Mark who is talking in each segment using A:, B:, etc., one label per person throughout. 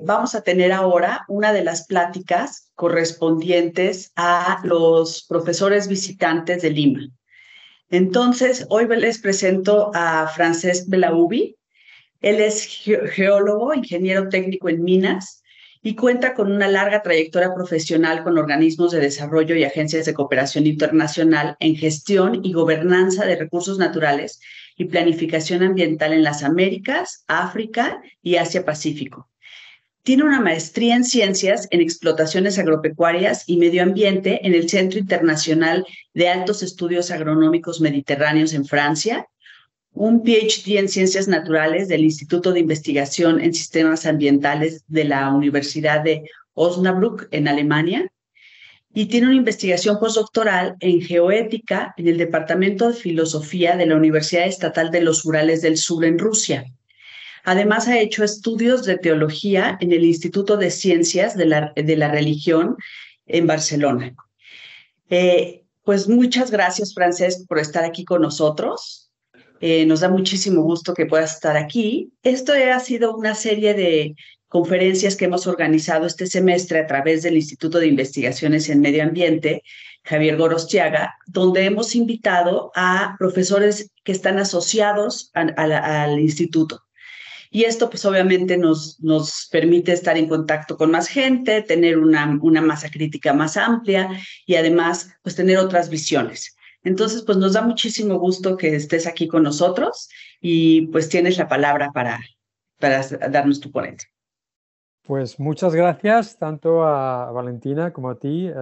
A: vamos a tener ahora una de las pláticas correspondientes a los profesores visitantes de Lima. Entonces, hoy les presento a Francesc Belaubi. Él es geólogo, ingeniero técnico en minas y cuenta con una larga trayectoria profesional con organismos de desarrollo y agencias de cooperación internacional en gestión y gobernanza de recursos naturales y planificación ambiental en las Américas, África y Asia-Pacífico. Tiene una maestría en ciencias en explotaciones agropecuarias y medio ambiente en el Centro Internacional de Altos Estudios Agronómicos Mediterráneos en Francia, un PhD en ciencias naturales del Instituto de Investigación en Sistemas Ambientales de la Universidad de Osnabrück en Alemania y tiene una investigación postdoctoral en geoética en el Departamento de Filosofía de la Universidad Estatal de los Urales del Sur en Rusia. Además, ha hecho estudios de teología en el Instituto de Ciencias de la, Religión en Barcelona. Eh, pues muchas gracias, Francesc, por estar aquí con nosotros. Eh, nos da muchísimo gusto que puedas estar aquí. Esto ha sido una serie de conferencias que hemos organizado este semestre a través del Instituto de Investigaciones en Medio Ambiente, Javier Gorostiaga, donde hemos invitado a profesores que están asociados al instituto. Y esto pues obviamente nos, nos permite estar en contacto con más gente, tener una, una masa crítica más amplia y además pues tener otras visiones. Entonces pues nos da muchísimo gusto que estés aquí con nosotros y pues tienes la palabra para, para darnos tu ponencia.
B: Pues muchas gracias tanto a Valentina como a ti, eh,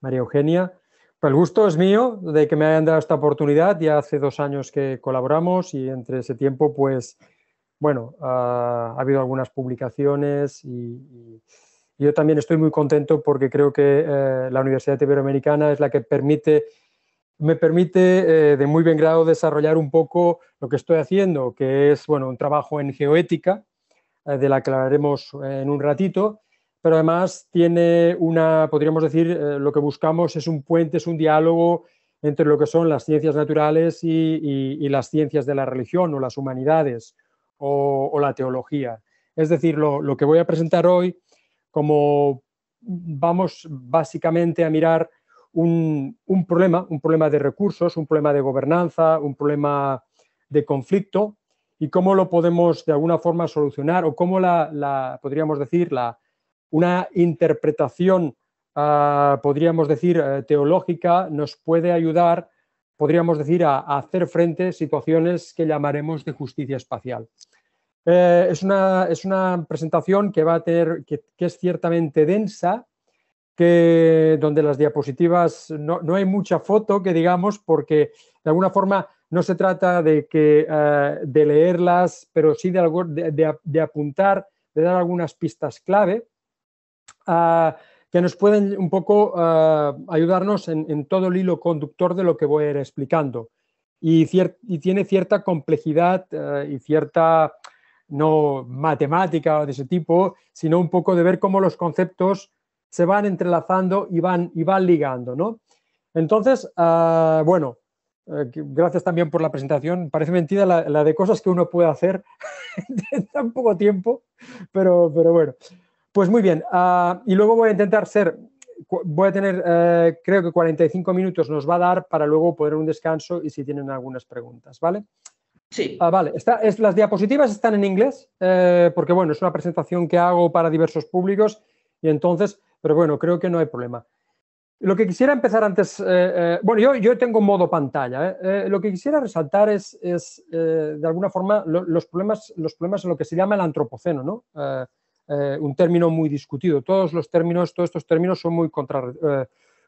B: María Eugenia. Pues, el gusto es mío de que me hayan dado esta oportunidad. Ya hace dos años que colaboramos y entre ese tiempo pues bueno, ha habido algunas publicaciones y, yo también estoy muy contento porque creo que eh, la Universidad Iberoamericana es la que permite, me permite eh, de muy buen grado desarrollar un poco lo que estoy haciendo, que es, bueno, un trabajo en geoética, eh, de la que hablaremos en un ratito, pero además tiene una, podríamos decir, lo que buscamos es un puente, es un diálogo entre lo que son las ciencias naturales y las ciencias de la religión o las humanidades o, la teología. Es decir, lo, que voy a presentar hoy, como vamos básicamente a mirar un, problema, un problema de recursos, un problema de gobernanza, un problema de conflicto y cómo lo podemos de alguna forma solucionar o cómo la, podríamos decir, una interpretación, ah, podríamos decir, eh, teológica nos puede ayudar, podríamos decir, a, a, hacer frente a situaciones que llamaremos de justicia espacial. Eh, es, una, es, una, presentación que va a tener, que, que es ciertamente densa, que, donde las diapositivas no, no, hay mucha foto que digamos, porque de alguna forma no se trata de, que, eh, de leerlas, pero sí de, de, de, apuntar, de dar algunas pistas clave. Ah, que nos pueden un poco ah, ayudarnos en, todo el hilo conductor de lo que voy a ir explicando. Y, y tiene cierta complejidad eh, y cierta no matemática o de ese tipo, sino un poco de ver cómo los conceptos se van entrelazando y van, y van ligando, ¿no? Entonces, ah, bueno, eh, gracias también por la presentación. Parece mentira la, de cosas que uno puede hacer en tan poco tiempo, pero, pero bueno. Pues muy bien, ah, y luego voy a intentar ser, voy a tener, eh, creo que 45 minutos nos va a dar para luego poder un descanso y si tienen algunas preguntas, ¿vale? Sí. Ah, vale. las diapositivas están en inglés, eh, porque bueno, es una presentación que hago para diversos públicos y entonces, pero bueno, creo que no hay problema. Lo que quisiera empezar antes, eh, eh, bueno, yo, yo tengo modo pantalla. lo que quisiera resaltar es, de alguna forma, los, problemas, los problemas en lo que se llama el antropoceno, ¿no? un término muy discutido. Todos los términos, todos estos términos son muy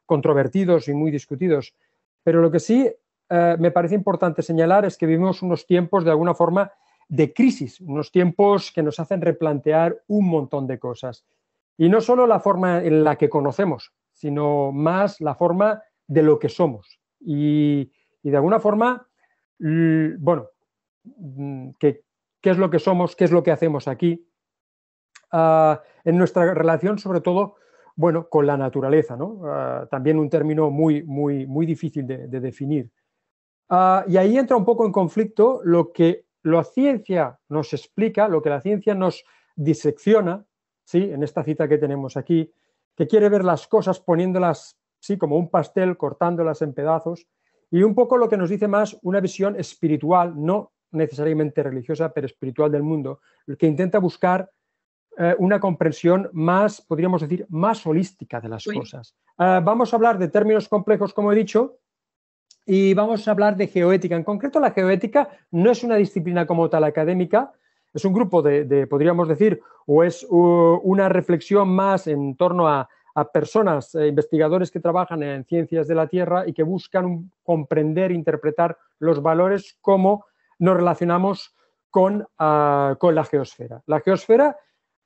B: controvertidos y muy discutidos. Pero lo que sí eh, me parece importante señalar es que vivimos unos tiempos de alguna forma de crisis, unos tiempos que nos hacen replantear un montón de cosas. Y no solo la forma en la que conocemos, sino más la forma de lo que somos. Y, de alguna forma, bueno, mm, ¿qué, es lo que somos? ¿Qué es lo que hacemos aquí? Ah, en nuestra relación, sobre todo, bueno, con la naturaleza, ¿no? Ah, también un término muy, muy, muy difícil de definir. Ah, y ahí entra un poco en conflicto lo que la ciencia nos explica, lo que la ciencia nos disecciona, ¿sí? en esta cita que tenemos aquí, que quiere ver las cosas poniéndolas ¿sí? como un pastel, cortándolas en pedazos, y un poco lo que nos dice más una visión espiritual, no necesariamente religiosa, pero espiritual del mundo, que intenta buscar eh, una comprensión más, podríamos decir, más holística de las cosas. Ah, vamos a hablar de términos complejos, como he dicho, y vamos a hablar de geoética. En concreto, la geoética no es una disciplina como tal académica, es un grupo de, podríamos decir, o es una reflexión más en torno a, personas, eh, investigadores que trabajan en ciencias de la Tierra y que buscan comprender, interpretar los valores, cómo nos relacionamos con, ah, la geosfera. La geosfera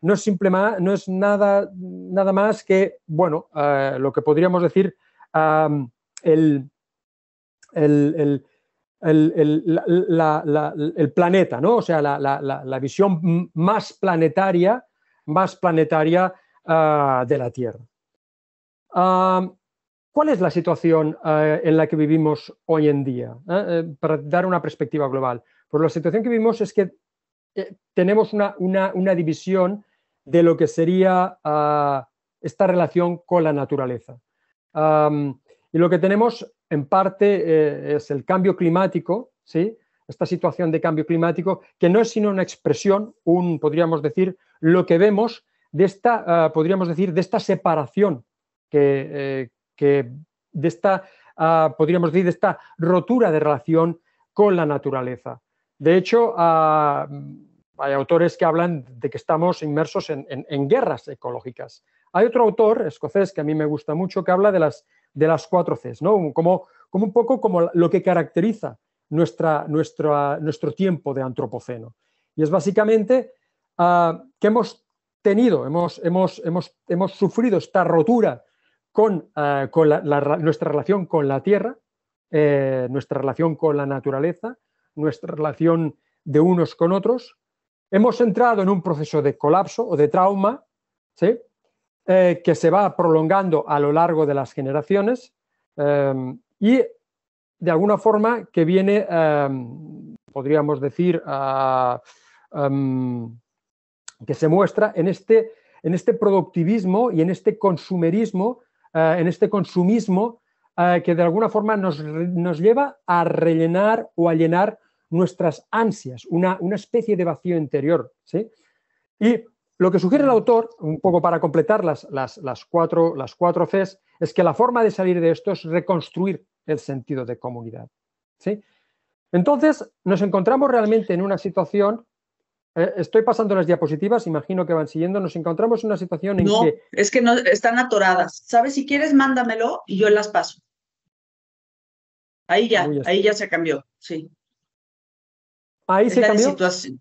B: no es, simple, no es nada, nada más que, bueno, eh, lo que podríamos decir, el el, planeta, ¿no? O sea, la, visión más planetaria, más planetaria ah, de la Tierra. Ah, ¿Cuál es la situación ah, en la que vivimos hoy en día? Eh, para dar una perspectiva global. Pues la situación que vivimos es que eh, tenemos una, división de lo que sería esta relación con la naturaleza. y lo que tenemos en parte eh, es el cambio climático, ¿sí? esta situación de cambio climático, que no es sino una expresión, un, podríamos decir, lo que vemos de esta, ah, podríamos decir, de esta separación, que, eh, de esta, ah, podríamos decir, de esta rotura de relación con la naturaleza. De hecho, ah, hay autores que hablan de que estamos inmersos en guerras ecológicas. Hay otro autor escocés que a mí me gusta mucho que habla de las de las cuatro Cs, ¿no? Como, un poco como lo que caracteriza nuestra, nuestro tiempo de antropoceno. Y es básicamente ah, que hemos tenido, hemos, sufrido esta rotura con, ah, nuestra relación con la Tierra, eh, nuestra relación con la naturaleza, nuestra relación de unos con otros. Hemos entrado en un proceso de colapso o de trauma, ¿sí? Eh, que se va prolongando a lo largo de las generaciones em, y de alguna forma que viene, em, podríamos decir, em, que se muestra en este, en este productivismo y en este consumerismo, eh, en este consumismo eh, que de alguna forma nos, lleva a rellenar o a llenar nuestras ansias, una, especie de vacío interior. ¿sí? Y lo que sugiere el autor, un poco para completar las, cuatro, las Cs, es que la forma de salir de esto es reconstruir el sentido de comunidad. ¿sí? Entonces, nos encontramos realmente en una situación, eh, estoy pasando las diapositivas, imagino que van siguiendo, nos encontramos en una situación en que... no,
A: Es que no, están atoradas. ¿Sabes? Si quieres, mándamelo y yo las paso. Ahí ya, ahí ya se cambió, sí.
B: Ahí se cambió.
A: Situación.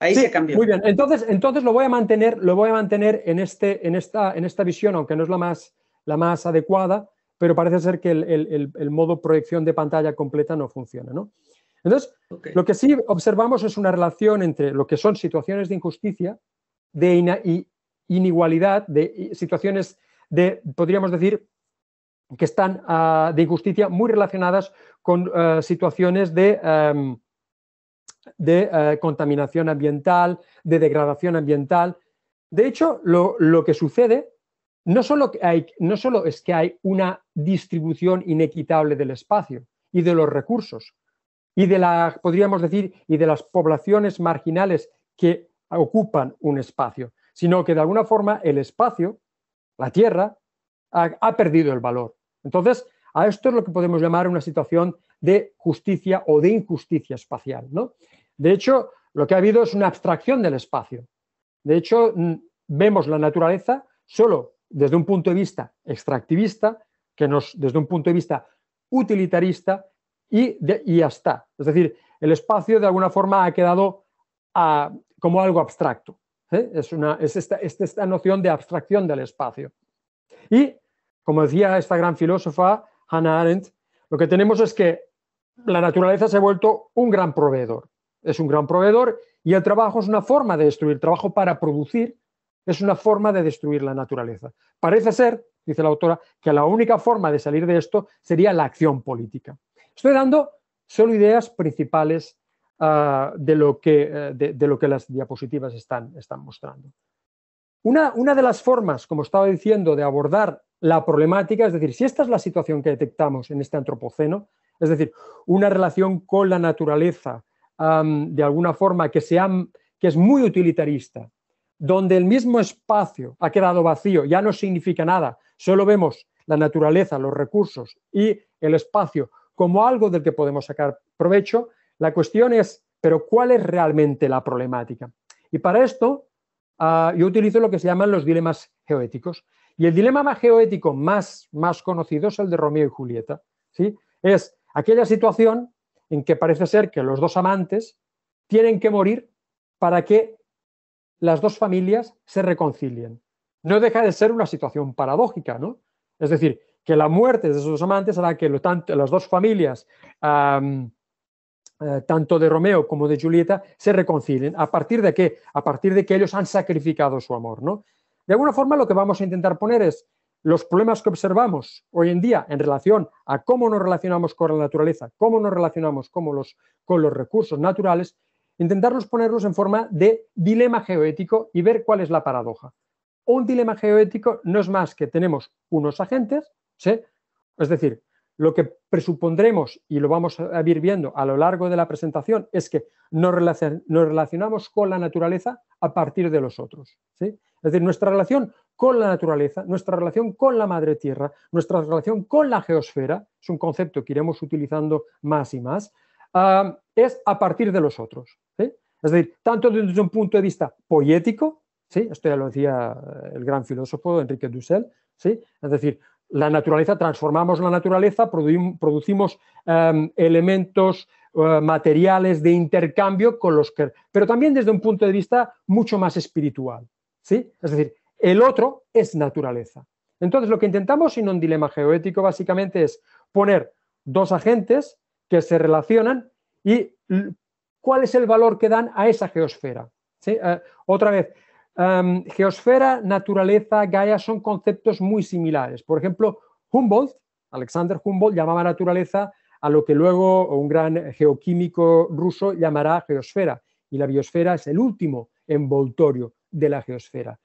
A: Ahí sí, se Muy bien.
B: Entonces, entonces lo voy a mantener, lo voy a mantener en, este, en, esta, en esta visión, aunque no es la más, la más adecuada, pero parece ser que el, el, modo proyección de pantalla completa no funciona. ¿no? Entonces, lo que sí observamos es una relación entre lo que son situaciones de injusticia, de inigualdad, de situaciones de, podríamos decir, que están ah, de injusticia muy relacionadas con ah, situaciones de, em, de eh, contaminación ambiental, de degradación ambiental. De hecho, lo, que sucede no solo, hay, no es que hay una distribución inequitable del espacio y de los recursos y de la, podríamos decir, y de las poblaciones marginales que ocupan un espacio, sino que de alguna forma el espacio, la Tierra, ha, ha perdido el valor. Entonces, a esto es lo que podemos llamar una situación de justicia o de injusticia espacial. ¿no? De hecho, lo que ha habido es una abstracción del espacio. De hecho, vemos la naturaleza solo desde un punto de vista extractivista, que nos, desde un punto de vista utilitarista y, hasta, está. Es decir, el espacio de alguna forma ha quedado ah, como algo abstracto. ¿eh? es esta noción de abstracción del espacio. Y, como decía esta gran filósofa, Hannah Arendt, lo que tenemos es que la naturaleza se ha vuelto un gran proveedor es un gran proveedor y el trabajo es una forma de destruir. trabajo para producir es una forma de destruir la naturaleza. Parece ser, dice la autora, que la única forma de salir de esto sería la acción política. Estoy dando solo ideas principales ah, eh, de, lo que, las diapositivas están, mostrando. una de las formas, como estaba diciendo, de abordar la problemática, es decir, si esta es la situación que detectamos en este antropoceno, es decir, una relación con la naturaleza de alguna forma, que, que es muy utilitarista, donde el mismo espacio ha quedado vacío, ya no significa nada, solo vemos la naturaleza, los recursos y el espacio como algo del que podemos sacar provecho, la cuestión es, pero ¿cuál es realmente la problemática? Y para esto ah, yo utilizo lo que se llaman los dilemas geoéticos. Y el dilema más geoético más, más conocido es el de Romeo y Julieta. ¿sí? Es aquella situación en que parece ser que los dos amantes tienen que morir para que las dos familias se reconcilien. No deja de ser una situación paradójica, ¿no? Es decir, que la muerte de esos dos amantes hará que las dos familias, eh, tanto de Romeo como de Julieta, se reconcilien. ¿A partir de qué? A partir de que ellos han sacrificado su amor, ¿no? De alguna forma lo que vamos a intentar poner es los problemas que observamos hoy en día en relación a cómo nos relacionamos con la naturaleza, cómo nos relacionamos con los, recursos naturales, intentarlos ponerlos en forma de dilema geoético y ver cuál es la paradoja. Un dilema geoético no es más que tenemos unos agentes, ¿sí? es decir, lo que presupondremos y lo vamos a ir viendo a lo largo de la presentación es que nos, relacionamos con la naturaleza a partir de los otros. ¿sí? Es decir, nuestra relación con la naturaleza, nuestra relación con la madre tierra, nuestra relación con la geosfera, es un concepto que iremos utilizando más y más, ah, es a partir de los otros. Es decir, tanto desde un punto de vista poético, esto ya lo decía el gran filósofo Enrique Dussel, es decir, la naturaleza, transformamos la naturaleza, producimos em, elementos eh, materiales de intercambio con los que... Pero también desde un punto de vista mucho más espiritual. Es decir, el otro es naturaleza. Entonces, lo que intentamos en un dilema geoético básicamente es poner dos agentes que se relacionan y cuál es el valor que dan a esa geosfera. Eh, otra vez, em, geosfera, naturaleza, Gaia son conceptos muy similares. Por ejemplo, Humboldt, Alexander Humboldt llamaba naturaleza a lo que luego un gran geoquímico ruso llamará geosfera. Y la biosfera es el último envoltorio de la geosfera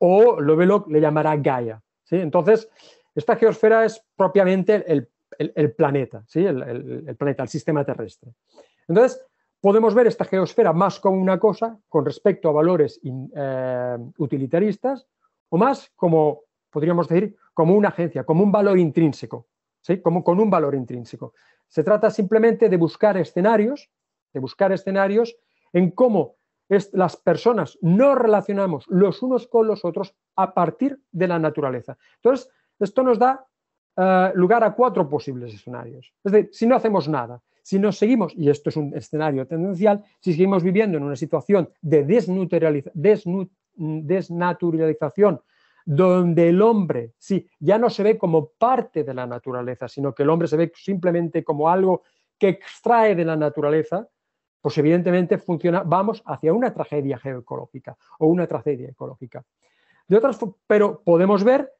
B: o Lovelock le llamará Gaia. Entonces, esta geosfera es propiamente el, planeta, el, planeta, el sistema terrestre. Entonces, podemos ver esta geosfera más como una cosa con respecto a valores eh, utilitaristas o más como, podríamos decir, como una agencia, como un valor intrínseco, como con un valor intrínseco. Se trata simplemente de buscar escenarios, de buscar escenarios en cómo es, las personas no relacionamos los unos con los otros a partir de la naturaleza. Entonces, esto nos da eh, lugar a cuatro posibles escenarios. Es decir, si no hacemos nada, si nos seguimos, y esto es un escenario tendencial, si seguimos viviendo en una situación de desnaturalización, donde el hombre, sí, ya no se ve como parte de la naturaleza, sino que el hombre se ve simplemente como algo que extrae de la naturaleza, pues evidentemente funciona, vamos hacia una tragedia geoecológica o una tragedia ecológica. De otras, pero podemos ver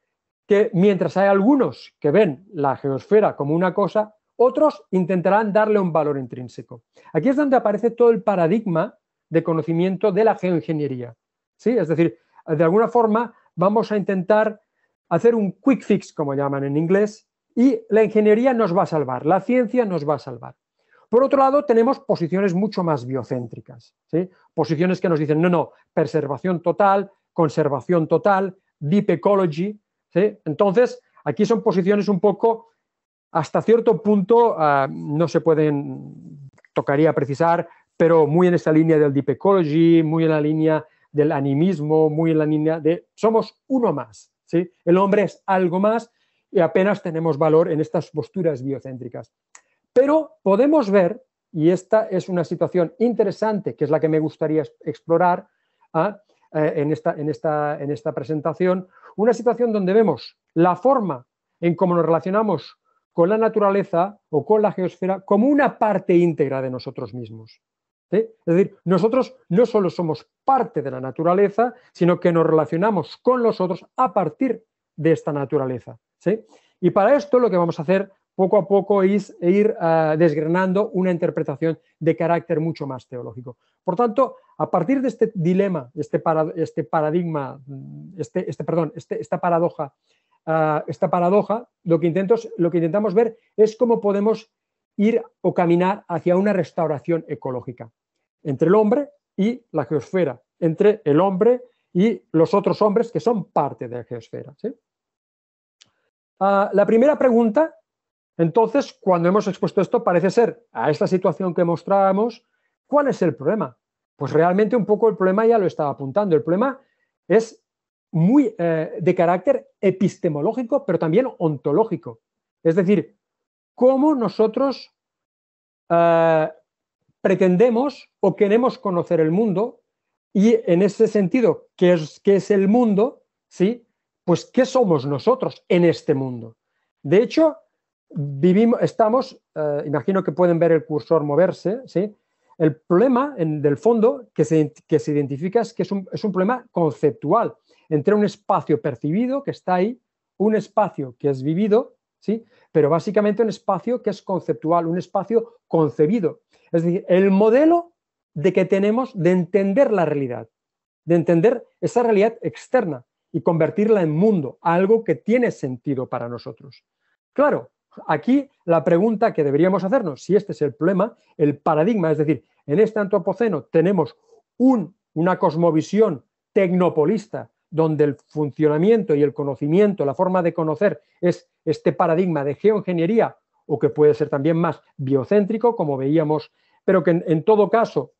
B: que mientras hay algunos que ven la geosfera como una cosa, otros intentarán darle un valor intrínseco. Aquí es donde aparece todo el paradigma de conocimiento de la geoingeniería. ¿sí? Es decir, de alguna forma vamos a intentar hacer un quick fix, como llaman en inglés, y la ingeniería nos va a salvar, la ciencia nos va a salvar. Por otro lado, tenemos posiciones mucho más biocéntricas, posiciones que nos dicen, no, no, preservación total, conservación total, deep ecology. Entonces, aquí son posiciones un poco, hasta cierto punto, ah, no se pueden, tocaría precisar, pero muy en esa línea del deep ecology, muy en la línea del animismo, muy en la línea de somos uno más. El hombre es algo más y apenas tenemos valor en estas posturas biocéntricas. Pero podemos ver, y esta es una situación interesante, que es la que me gustaría explorar ah, eh, en, esta, presentación, una situación donde vemos la forma en cómo nos relacionamos con la naturaleza o con la geosfera como una parte íntegra de nosotros mismos. Es decir, nosotros no solo somos parte de la naturaleza, sino que nos relacionamos con los otros a partir de esta naturaleza. Y para esto lo que vamos a hacer poco a poco ir desgrenando ah, desgranando una interpretación de carácter mucho más teológico. Por tanto, a partir de este dilema, este, este paradigma, mm, este, este perdón, este, esta paradoja, ah, esta paradoja, lo que, lo que intentamos ver es cómo podemos ir o caminar hacia una restauración ecológica entre el hombre y la geosfera, entre el hombre y los otros hombres que son parte de la geosfera. Ah, la primera pregunta entonces, cuando hemos expuesto esto, parece ser a esta situación que mostrábamos, ¿cuál es el problema? Pues realmente un poco el problema ya lo estaba apuntando. El problema es muy eh, de carácter epistemológico, pero también ontológico. Es decir, cómo nosotros eh, pretendemos o queremos conocer el mundo y en ese sentido, ¿qué es, qué es el mundo? ¿Sí? Pues, ¿qué somos nosotros en este mundo? De hecho, estamos, eh, imagino que pueden ver el cursor moverse, ¿sí? El problema del fondo que se, identifica es que es un, es un problema conceptual entre un espacio percibido que está ahí, un espacio que es vivido, ¿sí? pero básicamente un espacio que es conceptual, un espacio concebido. Es decir, el modelo de que tenemos de entender la realidad, de entender esa realidad externa y convertirla en mundo, algo que tiene sentido para nosotros. Claro, Aquí la pregunta que deberíamos hacernos, si este es el problema, el paradigma, es decir, en este antropoceno tenemos una cosmovisión tecnopolista donde el funcionamiento y el conocimiento, la forma de conocer es este paradigma de geoingeniería o que puede ser también más biocéntrico, como veíamos, pero que en, en todo caso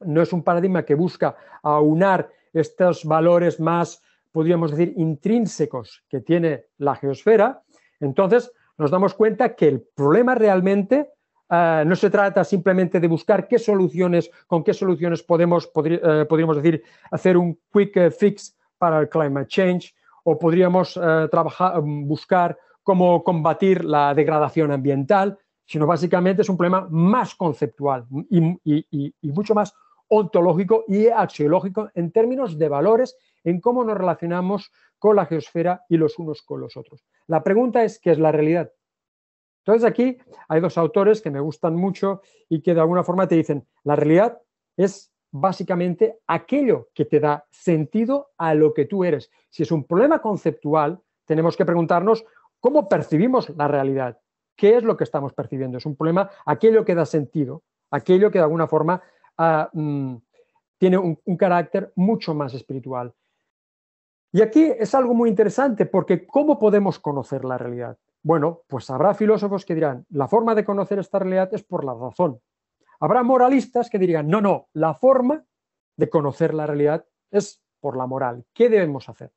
B: no es un paradigma que busca aunar estos valores más, podríamos decir, intrínsecos que tiene la geosfera. Entonces, nos damos cuenta que el problema realmente ah, no se trata simplemente de buscar qué soluciones, con qué soluciones podemos, eh, podríamos decir, hacer un quick eh, fix para el climate change o podríamos eh, trabajar, mm, buscar cómo combatir la degradación ambiental, sino básicamente es un problema más conceptual y, y mucho más ontológico y axiológico en términos de valores, en cómo nos relacionamos con la geosfera y los unos con los otros. La pregunta es, ¿qué es la realidad? Entonces aquí hay dos autores que me gustan mucho y que de alguna forma te dicen, la realidad es básicamente aquello que te da sentido a lo que tú eres. Si es un problema conceptual, tenemos que preguntarnos cómo percibimos la realidad, qué es lo que estamos percibiendo. Es un problema aquello que da sentido, aquello que de alguna forma ah, mm, tiene un carácter mucho más espiritual. Y aquí es algo muy interesante porque ¿cómo podemos conocer la realidad? Bueno, pues habrá filósofos que dirán, la forma de conocer esta realidad es por la razón. Habrá moralistas que dirán, no, no, la forma de conocer la realidad es por la moral. ¿Qué debemos hacer?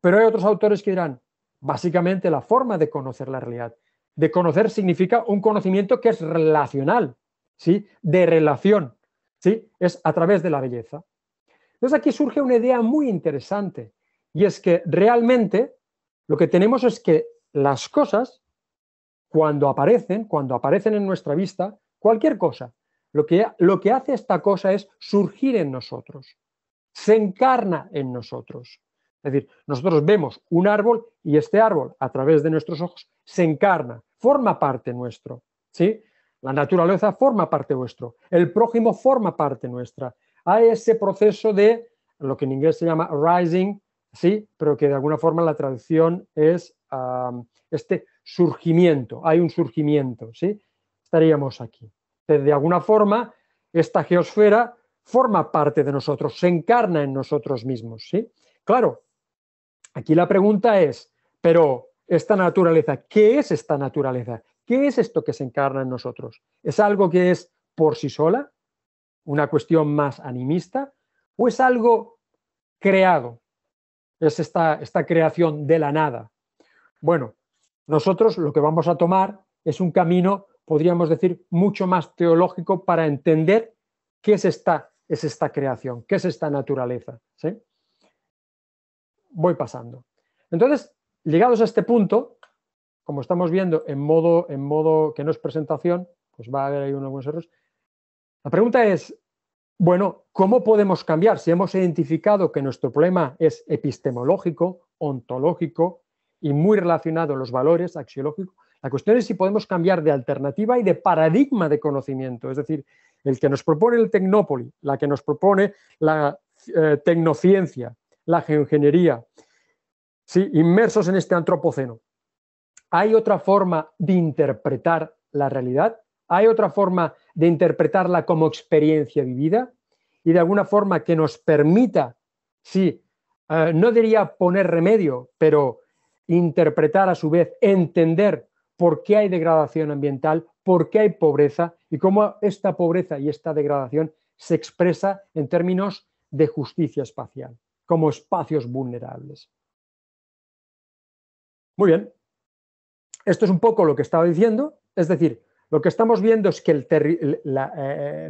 B: Pero hay otros autores que dirán, básicamente la forma de conocer la realidad. De conocer significa un conocimiento que es relacional, ¿sí? De relación, ¿sí? Es a través de la belleza. Entonces aquí surge una idea muy interesante y es que realmente lo que tenemos es que las cosas, cuando aparecen, cuando aparecen en nuestra vista, cualquier cosa, lo que, lo que hace esta cosa es surgir en nosotros, se encarna en nosotros. Es decir, nosotros vemos un árbol y este árbol, a través de nuestros ojos, se encarna, forma parte nuestro. ¿sí? La naturaleza forma parte vuestro, el prójimo forma parte nuestra. Hay ese proceso de lo que en inglés se llama rising sí, pero que de alguna forma la traducción es este surgimiento, hay un surgimiento, ¿sí? Estaríamos aquí. De alguna forma, esta geosfera forma parte de nosotros, se encarna en nosotros mismos, ¿sí? Claro, aquí la pregunta es, pero esta naturaleza, ¿qué es esta naturaleza? ¿Qué es esto que se encarna en nosotros? ¿Es algo que es por sí sola? ¿Una cuestión más animista? ¿O es algo creado, es esta, esta creación de la nada. Bueno, nosotros lo que vamos a tomar es un camino, podríamos decir, mucho más teológico para entender qué es esta, es esta creación, qué es esta naturaleza. ¿sí? Voy pasando. Entonces, llegados a este punto, como estamos viendo en modo, en modo que no es presentación, pues va a haber ahí unos buenos errores. La pregunta es, bueno, ¿cómo podemos cambiar? Si hemos identificado que nuestro problema es epistemológico, ontológico y muy relacionado a los valores axiológicos, la cuestión es si podemos cambiar de alternativa y de paradigma de conocimiento. Es decir, el que nos propone el Tecnópoli, la que nos propone la eh, tecnociencia, la geoingeniería, Si inmersos en este antropoceno. ¿Hay otra forma de interpretar la realidad? ¿Hay otra forma de interpretarla como experiencia vivida y de alguna forma que nos permita, sí, eh, no diría poner remedio, pero interpretar a su vez, entender por qué hay degradación ambiental, por qué hay pobreza y cómo esta pobreza y esta degradación se expresa en términos de justicia espacial, como espacios vulnerables. Muy bien, esto es un poco lo que estaba diciendo, es decir, lo que estamos viendo es que eh, eh,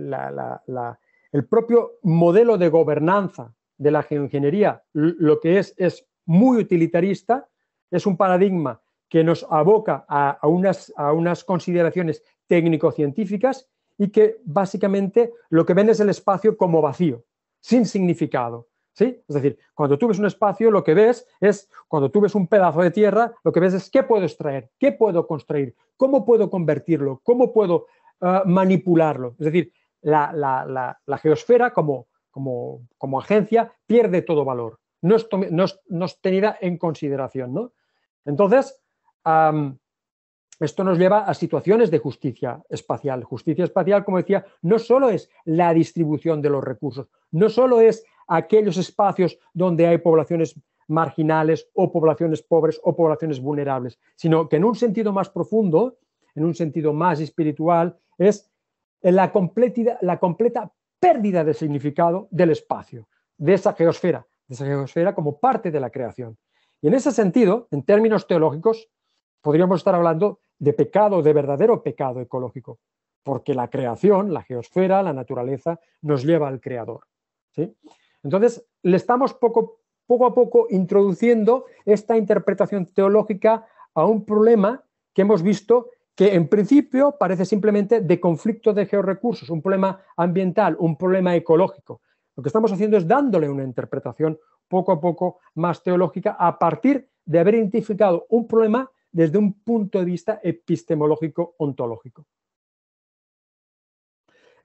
B: el, propio modelo de gobernanza de la geoingeniería, lo que es, es muy utilitarista, es un paradigma que nos aboca a unas consideraciones técnico-científicas y que básicamente lo que ven es el espacio como vacío, sin significado. Es decir, cuando tú ves un espacio, lo que ves es, cuando tú ves un pedazo de tierra, lo que ves es qué puedo extraer, qué puedo construir, cómo puedo convertirlo, cómo puedo eh, manipularlo. Es decir, la, geosfera como, agencia pierde todo valor, no es, tenida en consideración. Entonces, esto nos lleva a situaciones de justicia espacial. Justicia espacial, como decía, no solo es la distribución de los recursos, no solo es aquellos espacios donde hay poblaciones marginales o poblaciones pobres o poblaciones vulnerables, sino que en un sentido más profundo, en un sentido más espiritual, es la, completa, la completa pérdida de significado del espacio, de esa geosfera, de esa geosfera como parte de la creación. Y en ese sentido, en términos teológicos, podríamos estar hablando de pecado, de verdadero pecado ecológico, porque la creación, la geosfera, la naturaleza, nos lleva al creador. Entonces, le estamos poco, poco a poco introduciendo esta interpretación teológica a un problema que hemos visto que en principio parece simplemente de conflicto de georrecursos, un problema ambiental, un problema ecológico. Lo que estamos haciendo es dándole una interpretación poco a poco más teológica a partir de haber identificado un problema desde un punto de vista epistemológico ontológico.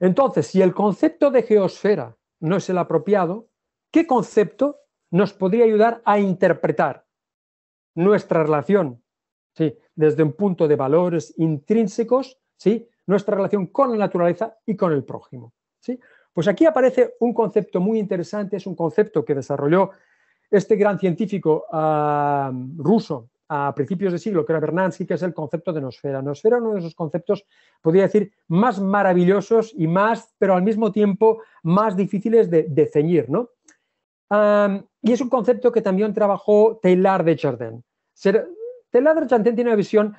B: Entonces, si el concepto de geosfera no es el apropiado, ¿qué concepto nos podría ayudar a interpretar nuestra relación, desde un punto de valores intrínsecos, nuestra relación con la naturaleza y con el prójimo? ¿sí? Pues aquí aparece un concepto muy interesante, es un concepto que desarrolló este gran científico ah, ruso, a principios de siglo, que era Bernansky, que es el concepto de nosfera. Nosfera es uno de esos conceptos, podría decir, más maravillosos y más, pero al mismo tiempo más difíciles de, ceñir, ¿no? y es un concepto que también trabajó Taylor de Chardin. Taylor de Chardin tiene una visión,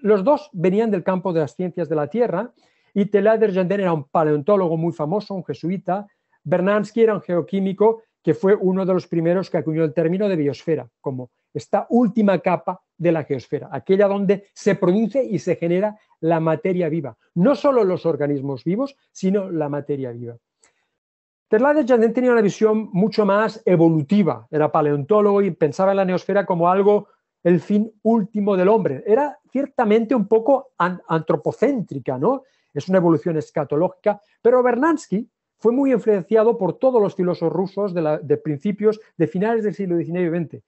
B: los dos venían del campo de las ciencias de la Tierra y Taylor de Chardin era un paleontólogo muy famoso, un jesuita. Bernansky era un geoquímico que fue uno de los primeros que acuñó el término de biosfera como esta última capa de la geosfera, aquella donde se produce y se genera la materia viva, no solo los organismos vivos, sino la materia viva. Terlade Jardin tenía una visión mucho más evolutiva, era paleontólogo y pensaba en la neosfera como algo, el fin último del hombre. Era ciertamente un poco antropocéntrica, ¿no? Es una evolución escatológica, pero Bernansky fue muy influenciado por todos los filósofos rusos de, de principios, de finales del siglo XIX y XX.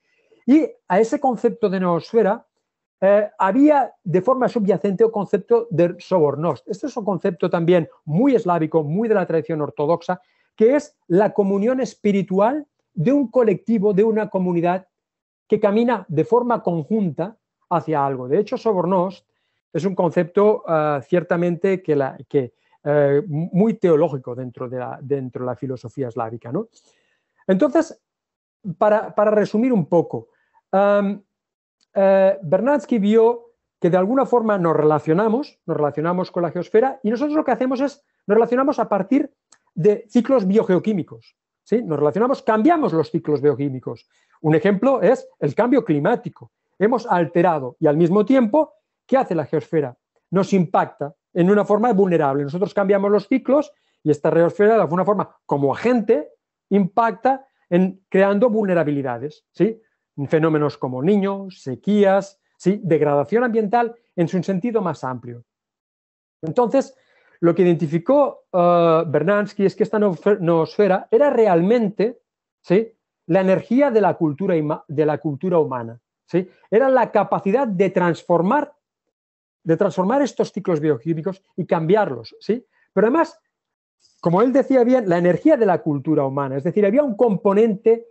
B: Y a ese concepto de Neosfera eh, había de forma subyacente el concepto de sobornost. Este es un concepto también muy eslávico, muy de la tradición ortodoxa, que es la comunión espiritual de un colectivo, de una comunidad que camina de forma conjunta hacia algo. De hecho, sobornost es un concepto eh, ciertamente eh, muy teológico dentro de, la, dentro la filosofía eslávica. Entonces, para resumir un poco, eh, Bernatsky vio que de alguna forma nos relacionamos, nos relacionamos con la geosfera y nosotros lo que hacemos es, nos relacionamos a partir de ciclos biogeoquímicos. ¿sí? Nos relacionamos, cambiamos los ciclos bioquímicos. Un ejemplo es el cambio climático. Hemos alterado y al mismo tiempo, ¿qué hace la geosfera? Nos impacta en una forma vulnerable. Nosotros cambiamos los ciclos y esta geosfera de alguna forma, como agente, impacta en creando vulnerabilidades. ¿sí? fenómenos como niños, sequías, ¿sí? degradación ambiental en su sentido más amplio. Entonces, lo que identificó eh, Bernansky es que esta noosfera era realmente ¿sí? la energía de la cultura, de la cultura humana. ¿sí? Era la capacidad de transformar, de transformar estos ciclos bioquímicos y cambiarlos. ¿sí? Pero además, como él decía bien, la energía de la cultura humana. Es decir, había un componente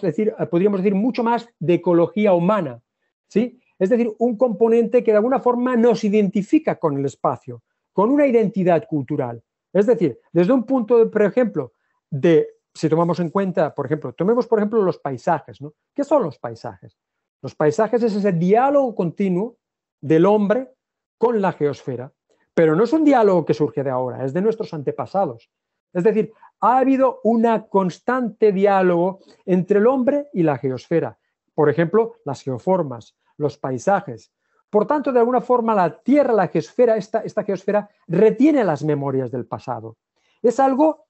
B: decir, eh, podríamos decir mucho más de ecología humana, ¿sí? Es decir, un componente que de alguna forma nos identifica con el espacio, con una identidad cultural. Es decir, desde un punto, de, por ejemplo, de, si tomamos en cuenta, por ejemplo, tomemos por ejemplo los paisajes, ¿Qué son los paisajes? Los paisajes es ese diálogo continuo del hombre con la geosfera, pero no es un diálogo que surge de ahora, es de nuestros antepasados, es decir, ha habido un constante diálogo entre el hombre y la geosfera, por ejemplo, las geoformas, los paisajes. Por tanto, de alguna forma, la Tierra, la geosfera, esta, geosfera retiene las memorias del pasado. Es algo,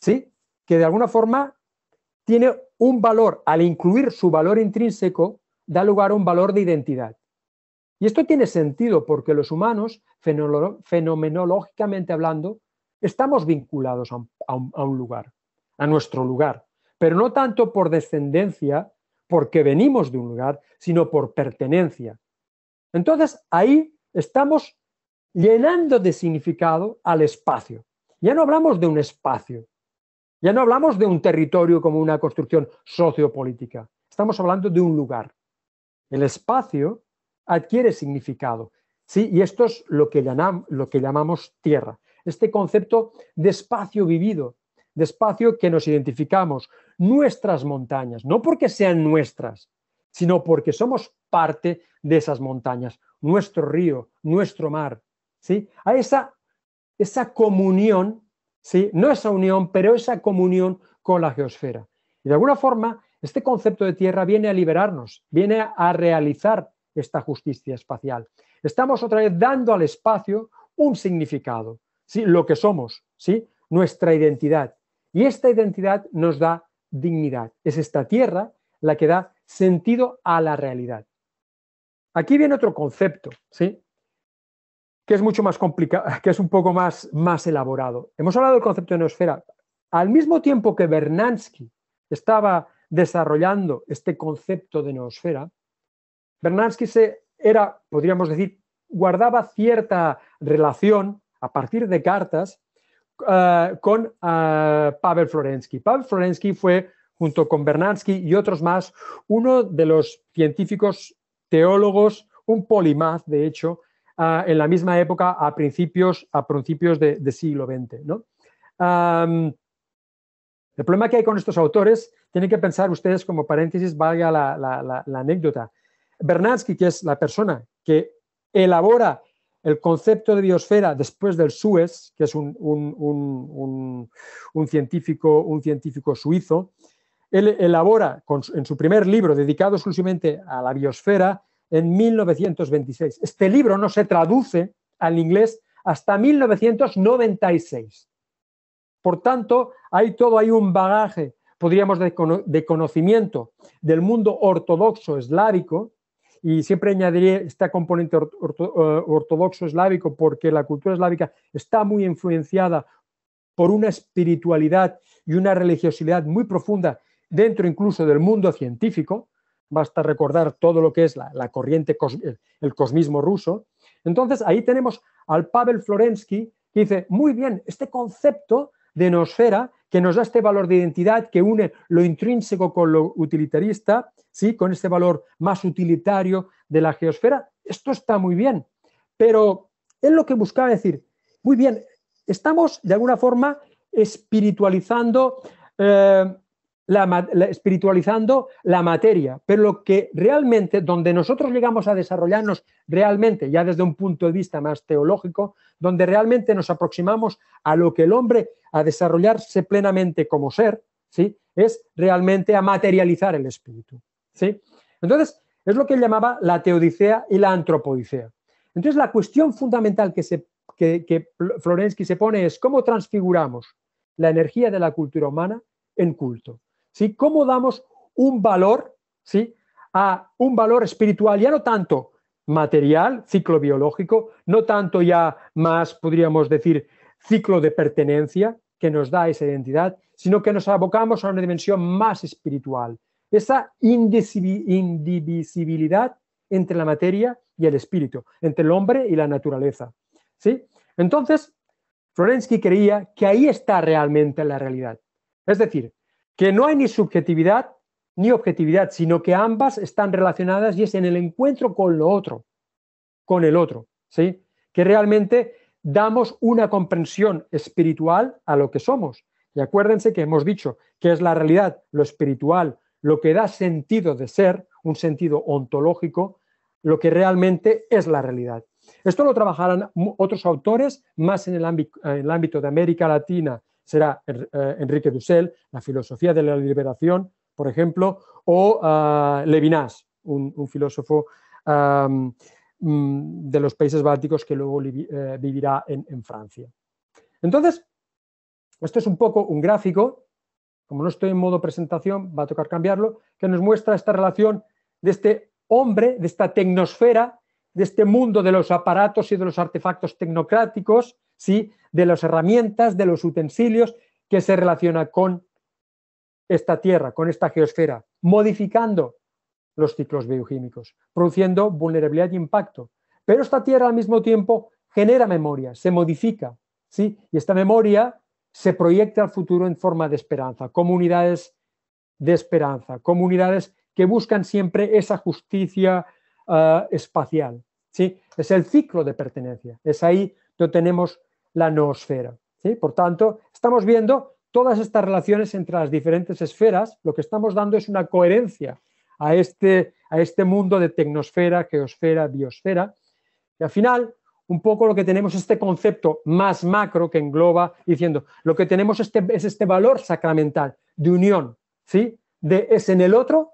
B: sí, que de alguna forma tiene un valor, al incluir su valor intrínseco, da lugar a un valor de identidad. Y esto tiene sentido porque los humanos, fenomenológicamente hablando, Estamos vinculados a un, lugar, a nuestro lugar, pero no tanto por descendencia, porque venimos de un lugar, sino por pertenencia. Entonces ahí estamos llenando de significado al espacio. Ya no hablamos de un espacio, ya no hablamos de un territorio como una construcción sociopolítica, estamos hablando de un lugar. El espacio adquiere significado, ¿sí? y esto es lo que llamamos tierra este concepto de espacio vivido, de espacio que nos identificamos, nuestras montañas, no porque sean nuestras, sino porque somos parte de esas montañas, nuestro río, nuestro mar, ¿sí? A esa, comunión, No esa unión, pero esa comunión con la geosfera. Y de alguna forma, este concepto de tierra viene a liberarnos, viene a realizar esta justicia espacial. Estamos otra vez dando al espacio un significado, lo que somos, ¿sí? nuestra identidad. Y esta identidad nos da dignidad. Es esta tierra la que da sentido a la realidad. Aquí viene otro concepto, ¿sí? que es mucho más complicado, que es un poco más, más elaborado. Hemos hablado del concepto de neosfera. Al mismo tiempo que Bernansky estaba desarrollando este concepto de neosfera, Bernansky se era, podríamos decir, guardaba cierta relación a partir de cartas eh, con eh, Pavel Florensky. Pavel Florensky fue, junto con Bernansky y otros más, uno de los científicos teólogos, un polimaz, de hecho, eh, en la misma época, a principios, a principios de, siglo XX. ¿no? el problema que hay con estos autores, tienen que pensar ustedes, como paréntesis, valga la, la anécdota. Bernansky, que es la persona que elabora el concepto de biosfera después del Suez, que es un, un, científico, un científico suizo, él elabora en su primer libro dedicado exclusivamente a la biosfera en 1926. Este libro no se traduce al inglés hasta 1996. Por tanto, hay todo hay un bagaje, podríamos decir, de conocimiento del mundo ortodoxo eslávico y siempre añadiría este componente eh, ortodoxo eslávico porque la cultura eslávica está muy influenciada por una espiritualidad y una religiosidad muy profunda dentro incluso del mundo científico. Basta recordar todo lo que es la, la corriente, el cosmismo ruso. Entonces ahí tenemos al Pavel Florensky que dice, muy bien, este concepto de nosfera que nos da este valor de identidad que une lo intrínseco con lo utilitarista, ¿sí? con este valor más utilitario de la geosfera. Esto está muy bien, pero es lo que buscaba decir, muy bien, estamos de alguna forma espiritualizando eh, la, espiritualizando la materia, pero lo que realmente, donde nosotros llegamos a desarrollarnos realmente, ya desde un punto de vista más teológico, donde realmente nos aproximamos a lo que el hombre, a desarrollarse plenamente como ser, ¿sí? es realmente a materializar el espíritu. ¿sí? Entonces, es lo que él llamaba la teodicea y la antropodicea. Entonces, la cuestión fundamental que, se, que Florensky se pone es cómo transfiguramos la energía de la cultura humana en culto. ¿sí? ¿Cómo damos un valor, ¿sí? A un valor espiritual, ya no tanto material, ciclo biológico, no tanto ya más, podríamos decir, ciclo de pertenencia que nos da esa identidad, sino que nos abocamos a una dimensión más espiritual, esa indivisibilidad entre la materia y el espíritu, entre el hombre y la naturaleza. ¿sí? Entonces, Florensky creía que ahí está realmente la realidad. Es decir, que no hay ni subjetividad ni objetividad, sino que ambas están relacionadas y es en el encuentro con lo otro, con el otro, ¿sí? Que realmente damos una comprensión espiritual a lo que somos. Y acuérdense que hemos dicho que es la realidad, lo espiritual, lo que da sentido de ser, un sentido ontológico, lo que realmente es la realidad. Esto lo trabajarán otros autores más en el, ámbito, en el ámbito de América Latina será eh, eh, Enrique Dussel, la filosofía de la liberación, por ejemplo, o ah, Levinas, un, filósofo mm, de los países bálticos que luego eh, vivirá en, Francia. Entonces, esto es un poco un gráfico, como no estoy en modo presentación, va a tocar cambiarlo, que nos muestra esta relación de este hombre, de esta tecnosfera, de este mundo de los aparatos y de los artefactos tecnocráticos, de las herramientas, de los utensilios que se relacionan con esta Tierra, con esta geosfera, modificando los ciclos bioquímicos, produciendo vulnerabilidad y e impacto. Pero esta Tierra al mismo tiempo genera memoria, se modifica, ¿sí? y esta memoria se proyecta al futuro en forma de esperanza, comunidades de esperanza, comunidades que buscan siempre esa justicia ah, espacial. ¿sí? Es el ciclo de pertenencia, es ahí donde tenemos la noosfera. Por tanto, estamos viendo todas estas relaciones entre las diferentes esferas. Lo que estamos dando es una coherencia este, a este, mundo de tecnosfera, geosfera, biosfera. Y al final, un poco lo que tenemos este concepto más macro que engloba diciendo, lo que tenemos este, es este valor sacramental de unión, ¿sí? De es en el otro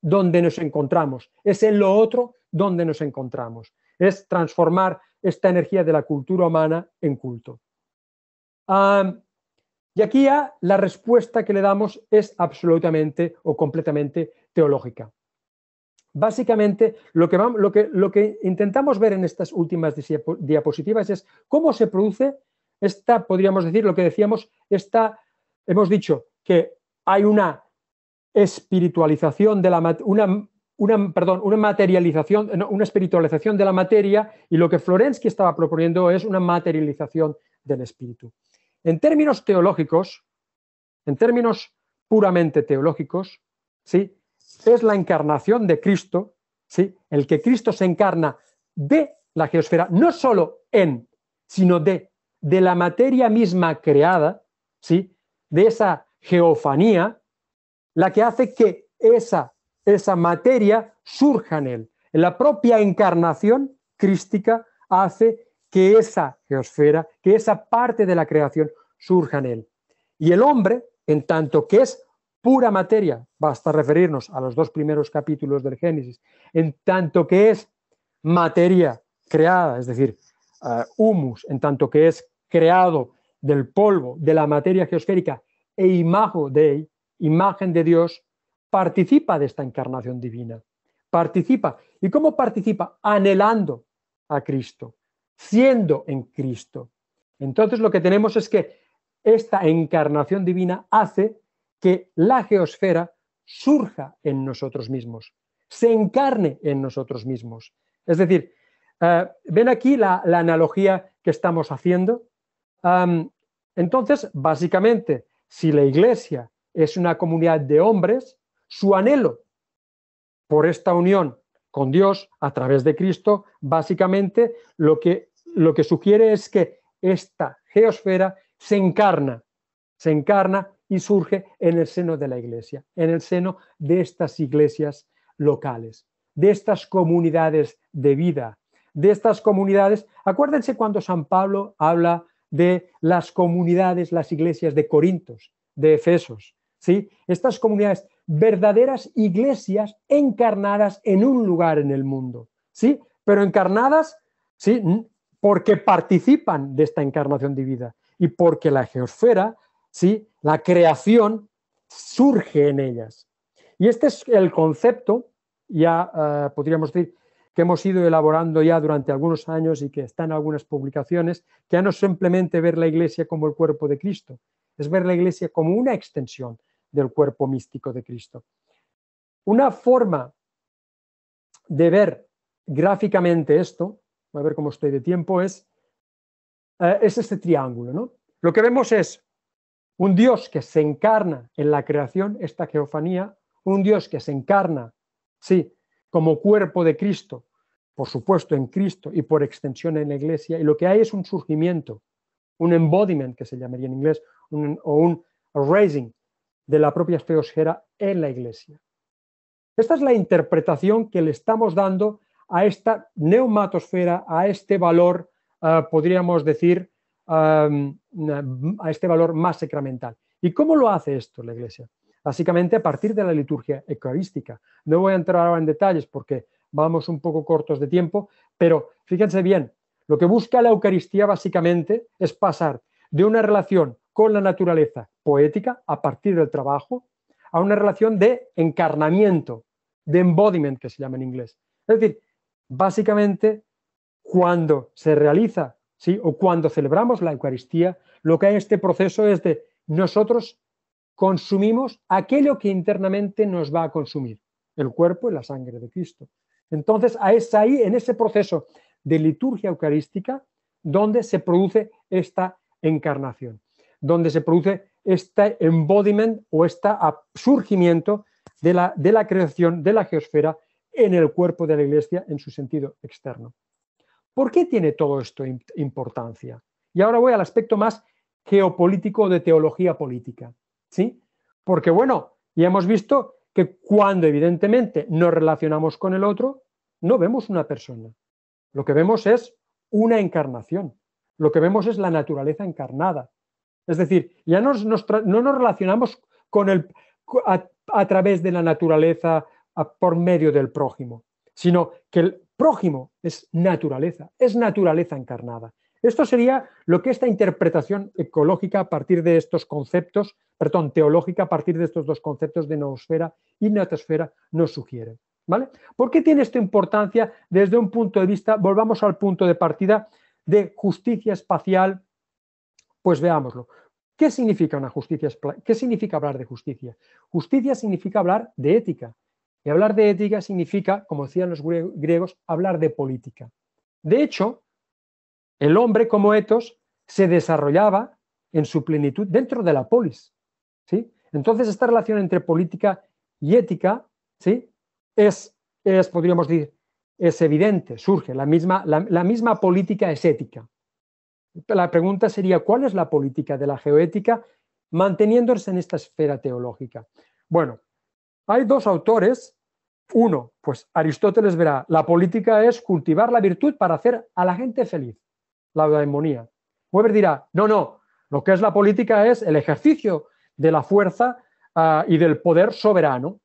B: donde nos encontramos, es en lo otro donde nos encontramos. Es transformar esta energía de la cultura humana en culto. y aquí la respuesta que le damos es absolutamente o completamente teológica. Básicamente, lo que, intentamos ver en estas últimas diapositivas es cómo se produce esta, podríamos decir, lo que decíamos, esta, hemos dicho que hay una espiritualización de la una una, perdón, una materialización, una espiritualización de la materia y lo que Florensky estaba proponiendo es una materialización del espíritu. En términos teológicos, en términos puramente teológicos, ¿sí? es la encarnación de Cristo, ¿sí? el que Cristo se encarna de la geosfera, no solo en, sino de, de la materia misma creada, ¿sí? de esa geofanía, la que hace que esa esa materia surja en él. La propia encarnación crística hace que esa geosfera, que esa parte de la creación surja en él. Y el hombre, en tanto que es pura materia, basta referirnos a los dos primeros capítulos del Génesis, en tanto que es materia creada, es decir, eh, humus, en tanto que es creado del polvo, de la materia geosférica e imago de imagen de Dios, participa de esta encarnación divina, participa. ¿Y cómo participa? Anhelando a Cristo, siendo en Cristo. Entonces lo que tenemos es que esta encarnación divina hace que la geosfera surja en nosotros mismos, se encarne en nosotros mismos. Es decir, eh, ven aquí la, analogía que estamos haciendo. entonces, básicamente, si la iglesia es una comunidad de hombres, su anhelo por esta unión con Dios a través de Cristo, básicamente lo que, lo que sugiere es que esta geosfera se encarna, se encarna y surge en el seno de la iglesia, en el seno de estas iglesias locales, de estas comunidades de vida, de estas comunidades. Acuérdense cuando San Pablo habla de las comunidades, las iglesias de Corintos, de Efesos, ¿sí? Estas comunidades verdaderas iglesias encarnadas en un lugar en el mundo, ¿sí? Pero encarnadas, ¿sí? Porque participan de esta encarnación divina y porque la geosfera, ¿sí? La creación surge en ellas. Y este es el concepto, ya eh, podríamos decir, que hemos ido elaborando ya durante algunos años y que está en algunas publicaciones, que ya no es simplemente ver la iglesia como el cuerpo de Cristo, es ver la iglesia como una extensión, del cuerpo místico de Cristo. Una forma de ver gráficamente esto, voy a ver cómo estoy de tiempo, es, eh, es este triángulo. ¿no? Lo que vemos es un Dios que se encarna en la creación, esta geofanía, un Dios que se encarna, sí, como cuerpo de Cristo, por supuesto en Cristo y por extensión en la iglesia, y lo que hay es un surgimiento, un embodiment que se llamaría en inglés, o un raising, de la propia feosfera en la Iglesia. Esta es la interpretación que le estamos dando a esta neumatosfera, a este valor, eh, podríamos decir, em, a este valor más sacramental. ¿Y cómo lo hace esto la Iglesia? Básicamente a partir de la liturgia eucarística. No voy a entrar ahora en detalles porque vamos un poco cortos de tiempo, pero fíjense bien, lo que busca la Eucaristía básicamente es pasar de una relación con la naturaleza poética a partir del trabajo a una relación de encarnamiento, de embodiment que se llama en inglés. Es decir, básicamente cuando se realiza o cuando celebramos la Eucaristía, lo que hay en este proceso es de nosotros consumimos aquello que internamente nos va a consumir, el cuerpo y la sangre de Cristo. Entonces, es ahí, en ese proceso de liturgia eucarística, donde se produce esta encarnación donde se produce este embodiment o este surgimiento de la, creación de la geosfera en el cuerpo de la iglesia en su sentido externo. ¿Por qué tiene todo esto importancia? Y ahora voy al aspecto más geopolítico de teología política. ¿sí? Porque bueno, ya hemos visto que cuando evidentemente nos relacionamos con el otro, no vemos una persona. Lo que vemos es una encarnación. Lo que vemos es la naturaleza encarnada. Es decir, ya no nos relacionamos a, través de la naturaleza por medio del prójimo, sino que el prójimo es naturaleza, es naturaleza encarnada. Esto sería lo que esta interpretación ecológica a partir de estos conceptos, perdón, teológica a partir de estos dos conceptos de noosfera y natosfera nos sugiere. ¿Vale? ¿Por qué tiene esta importancia desde un punto de vista, volvamos al punto de partida, de justicia espacial pues veámoslo. ¿Qué significa justicia? ¿Qué significa hablar de justicia? Justicia significa hablar de ética. Y hablar de ética significa, como decían los griegos, hablar de política. De hecho, el hombre como etos se desarrollaba en su plenitud dentro de la polis. Entonces, esta relación entre política y ética ¿sí? es, podríamos decir, es evidente, surge. la misma política es ética la pregunta sería, ¿cuál es la política de la geoética manteniéndose en esta esfera teológica? Bueno, hay dos autores. Uno, pues Aristóteles verá, la política es cultivar la virtud para hacer a la gente feliz, la demonía, Weber dirá, no, no, lo que es la política es el ejercicio de la fuerza ah, y del poder soberano.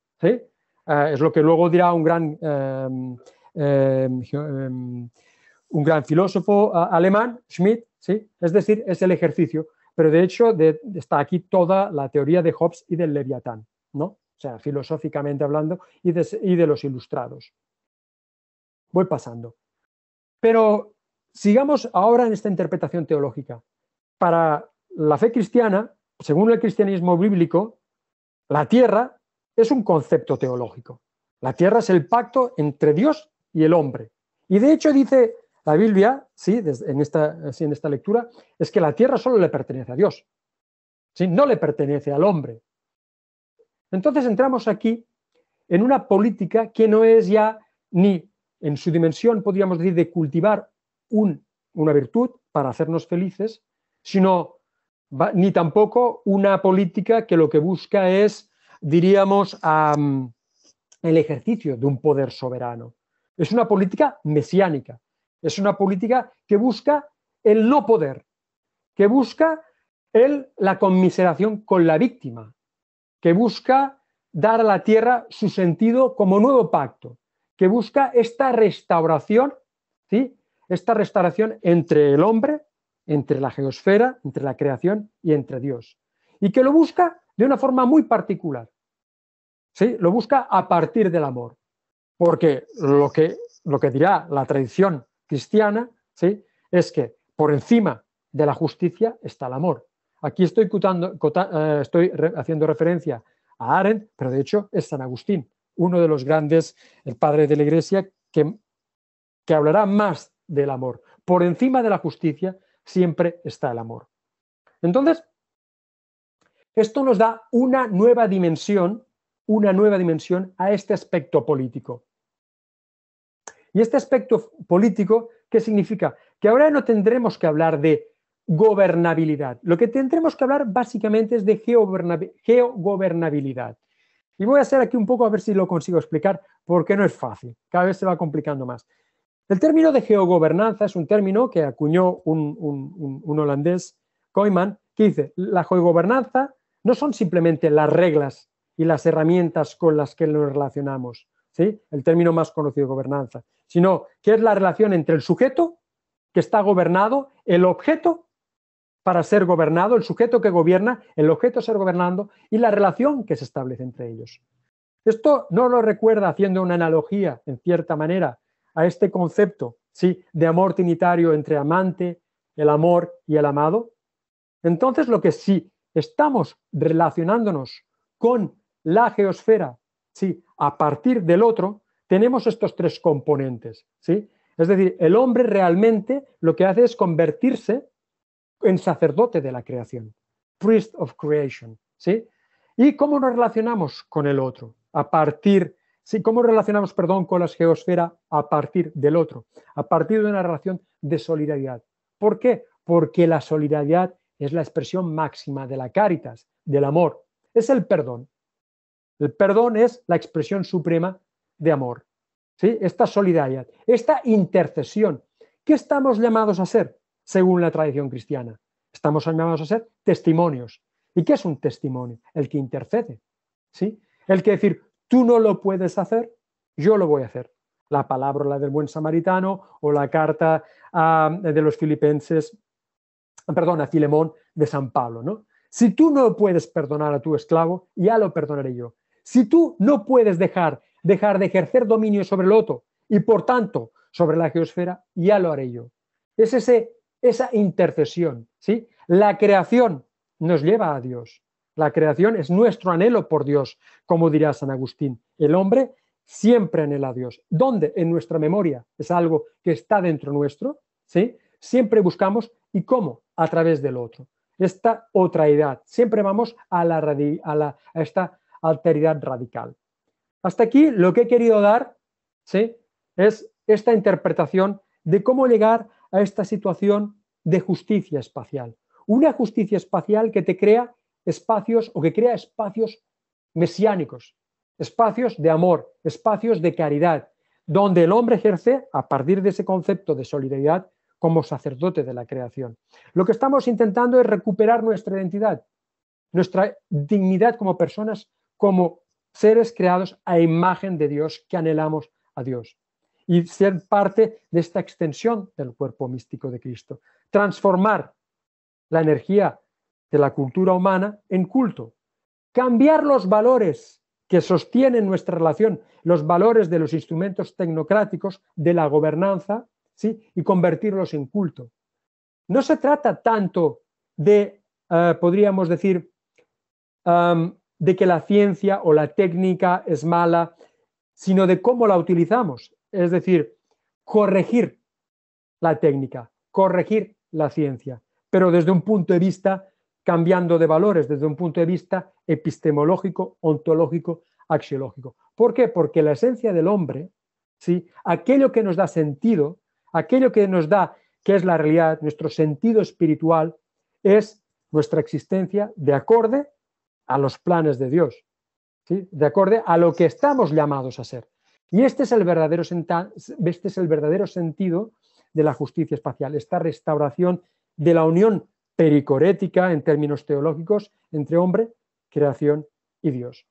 B: Ah, es lo que luego dirá un gran... Em, em, em, un gran filósofo alemán, Schmidt, ¿sí? es decir, es el ejercicio. Pero de hecho está aquí toda la teoría de Hobbes y del Leviatán, ¿no? o sea, filosóficamente hablando, y de los ilustrados. Voy pasando. Pero sigamos ahora en esta interpretación teológica. Para la fe cristiana, según el cristianismo bíblico, la tierra es un concepto teológico. La tierra es el pacto entre Dios y el hombre. Y de hecho dice la Biblia, sí, en esta, lectura, es que la tierra solo le pertenece a Dios, ¿sí? no le pertenece al hombre. Entonces entramos aquí en una política que no es ya ni en su dimensión, podríamos decir, de cultivar un, una virtud para hacernos felices, sino ni tampoco una política que lo que busca es, diríamos, el ejercicio de un poder soberano. Es una política mesiánica. Es una política que busca el no poder, que busca el, la conmiseración con la víctima, que busca dar a la tierra su sentido como nuevo pacto, que busca esta restauración, ¿sí? esta restauración entre el hombre, entre la geosfera, entre la creación y entre Dios. Y que lo busca de una forma muy particular. ¿sí? Lo busca a partir del amor. Porque lo que, lo que dirá la tradición cristiana, ¿sí? es que por encima de la justicia está el amor. Aquí estoy, eh, haciendo referencia a Arendt, pero de hecho es San Agustín, uno de los grandes, el padre de la Iglesia, que, que hablará más del amor. Por encima de la justicia siempre está el amor. Entonces, esto nos da una nueva dimensión, una nueva dimensión a este aspecto político. Y este aspecto político, ¿qué significa? Que ahora no tendremos que hablar de gobernabilidad. Lo que tendremos que hablar básicamente es de geogobernabilidad. Y voy a hacer aquí un poco a ver si lo consigo explicar, porque no es fácil. Cada vez se va complicando más. El término de geogobernanza es un término que acuñó un, holandés, Koyman, que dice, la geogobernanza no son simplemente las reglas y las herramientas con las que nos relacionamos, ¿sí? el término más conocido, gobernanza, sino que es la relación entre el sujeto que está gobernado, el objeto para ser gobernado, el sujeto que gobierna, el objeto ser gobernando y la relación que se establece entre ellos. Esto no lo recuerda haciendo una analogía, en cierta manera, a este concepto ¿sí? de amor trinitario entre amante, el amor y el amado. Entonces, lo que sí estamos relacionándonos con la geosfera, ¿sí? a partir del otro, tenemos estos tres componentes. ¿sí? Es decir, el hombre realmente lo que hace es convertirse en sacerdote de la creación, priest of creation. ¿sí? ¿Y cómo nos relacionamos con el otro? A partir, ¿sí? ¿cómo relacionamos, perdón, con la geosfera a partir del otro? A partir de una relación de solidaridad. ¿Por qué? Porque la solidaridad es la expresión máxima de la caritas, del amor. Es el perdón. El perdón es la expresión suprema de amor, ¿sí? esta solidaridad, esta intercesión. ¿Qué estamos llamados a ser según la tradición cristiana? Estamos llamados a ser testimonios. ¿Y qué es un testimonio? El que intercede. ¿sí? El que decir, tú no lo puedes hacer, yo lo voy a hacer. La palabra la del buen samaritano o la carta ah, de los filipenses, perdón, a Filemón de San Pablo. ¿no? Si tú no puedes perdonar a tu esclavo, ya lo perdonaré yo. Si tú no puedes dejar dejar de ejercer dominio sobre el otro y por tanto sobre la geosfera, ya lo haré yo. Es esa intercesión, ¿sí? La creación nos lleva a Dios. La creación es nuestro anhelo por Dios, como dirá San Agustín. El hombre siempre anhela a Dios. ¿Dónde? En nuestra memoria. Es algo que está dentro nuestro, ¿sí? Siempre buscamos y cómo? A través del otro. Esta otra edad. Siempre vamos a, la, a esta alteridad radical. Hasta aquí lo que he querido dar ¿sí? es esta interpretación de cómo llegar a esta situación de justicia espacial. Una justicia espacial que te crea espacios o que crea espacios mesiánicos, espacios de amor, espacios de caridad, donde el hombre ejerce, a partir de ese concepto de solidaridad, como sacerdote de la creación. Lo que estamos intentando es recuperar nuestra identidad, nuestra dignidad como personas, como seres creados a imagen de Dios, que anhelamos a Dios y ser parte de esta extensión del cuerpo místico de Cristo. Transformar la energía de la cultura humana en culto. Cambiar los valores que sostienen nuestra relación, los valores de los instrumentos tecnocráticos, de la gobernanza, ¿sí? y convertirlos en culto. No se trata tanto de, eh, podríamos decir, de que la ciencia o la técnica es mala, sino de cómo la utilizamos. Es decir, corregir la técnica, corregir la ciencia, pero desde un punto de vista cambiando de valores, desde un punto de vista epistemológico, ontológico, axiológico. ¿Por qué? Porque la esencia del hombre, ¿sí? aquello que nos da sentido, aquello que nos da, que es la realidad, nuestro sentido espiritual, es nuestra existencia de acorde a los planes de Dios, de acorde a lo que estamos llamados a ser. Y este es, el verdadero este es el verdadero sentido de la justicia espacial, esta restauración de la unión pericorética en términos teológicos entre hombre, creación y Dios.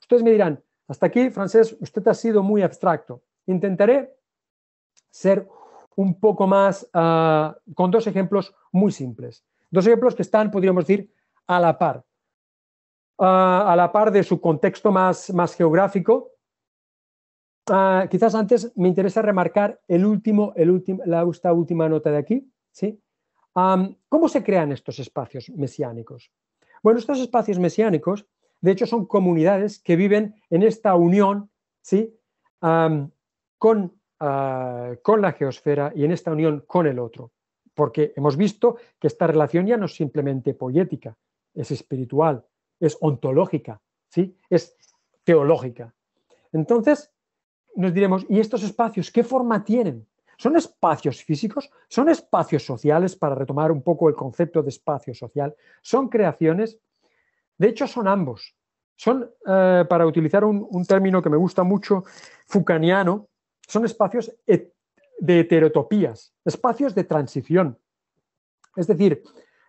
B: Ustedes me dirán, hasta aquí, Francés, usted ha sido muy abstracto. Intentaré ser un poco más ah, con dos ejemplos muy simples. Dos ejemplos que están, podríamos decir, a la par a la par de su contexto más, geográfico. Ah, quizás antes me interesa remarcar el último, la, esta última nota de aquí. ¿sí? ¿Cómo se crean estos espacios mesiánicos? Bueno, estos espacios mesiánicos, de hecho, son comunidades que viven en esta unión ¿sí? con, ah, con la geosfera y en esta unión con el otro, porque hemos visto que esta relación ya no es simplemente poética, es espiritual, es ontológica, ¿sí? es teológica. Entonces, nos diremos, ¿y estos espacios qué forma tienen? ¿Son espacios físicos? ¿Son espacios sociales? Para retomar un poco el concepto de espacio social, son creaciones. De hecho, son ambos. Son, eh, para utilizar un, término que me gusta mucho, fucaniano, son espacios de heterotopías, espacios de transición. Es decir,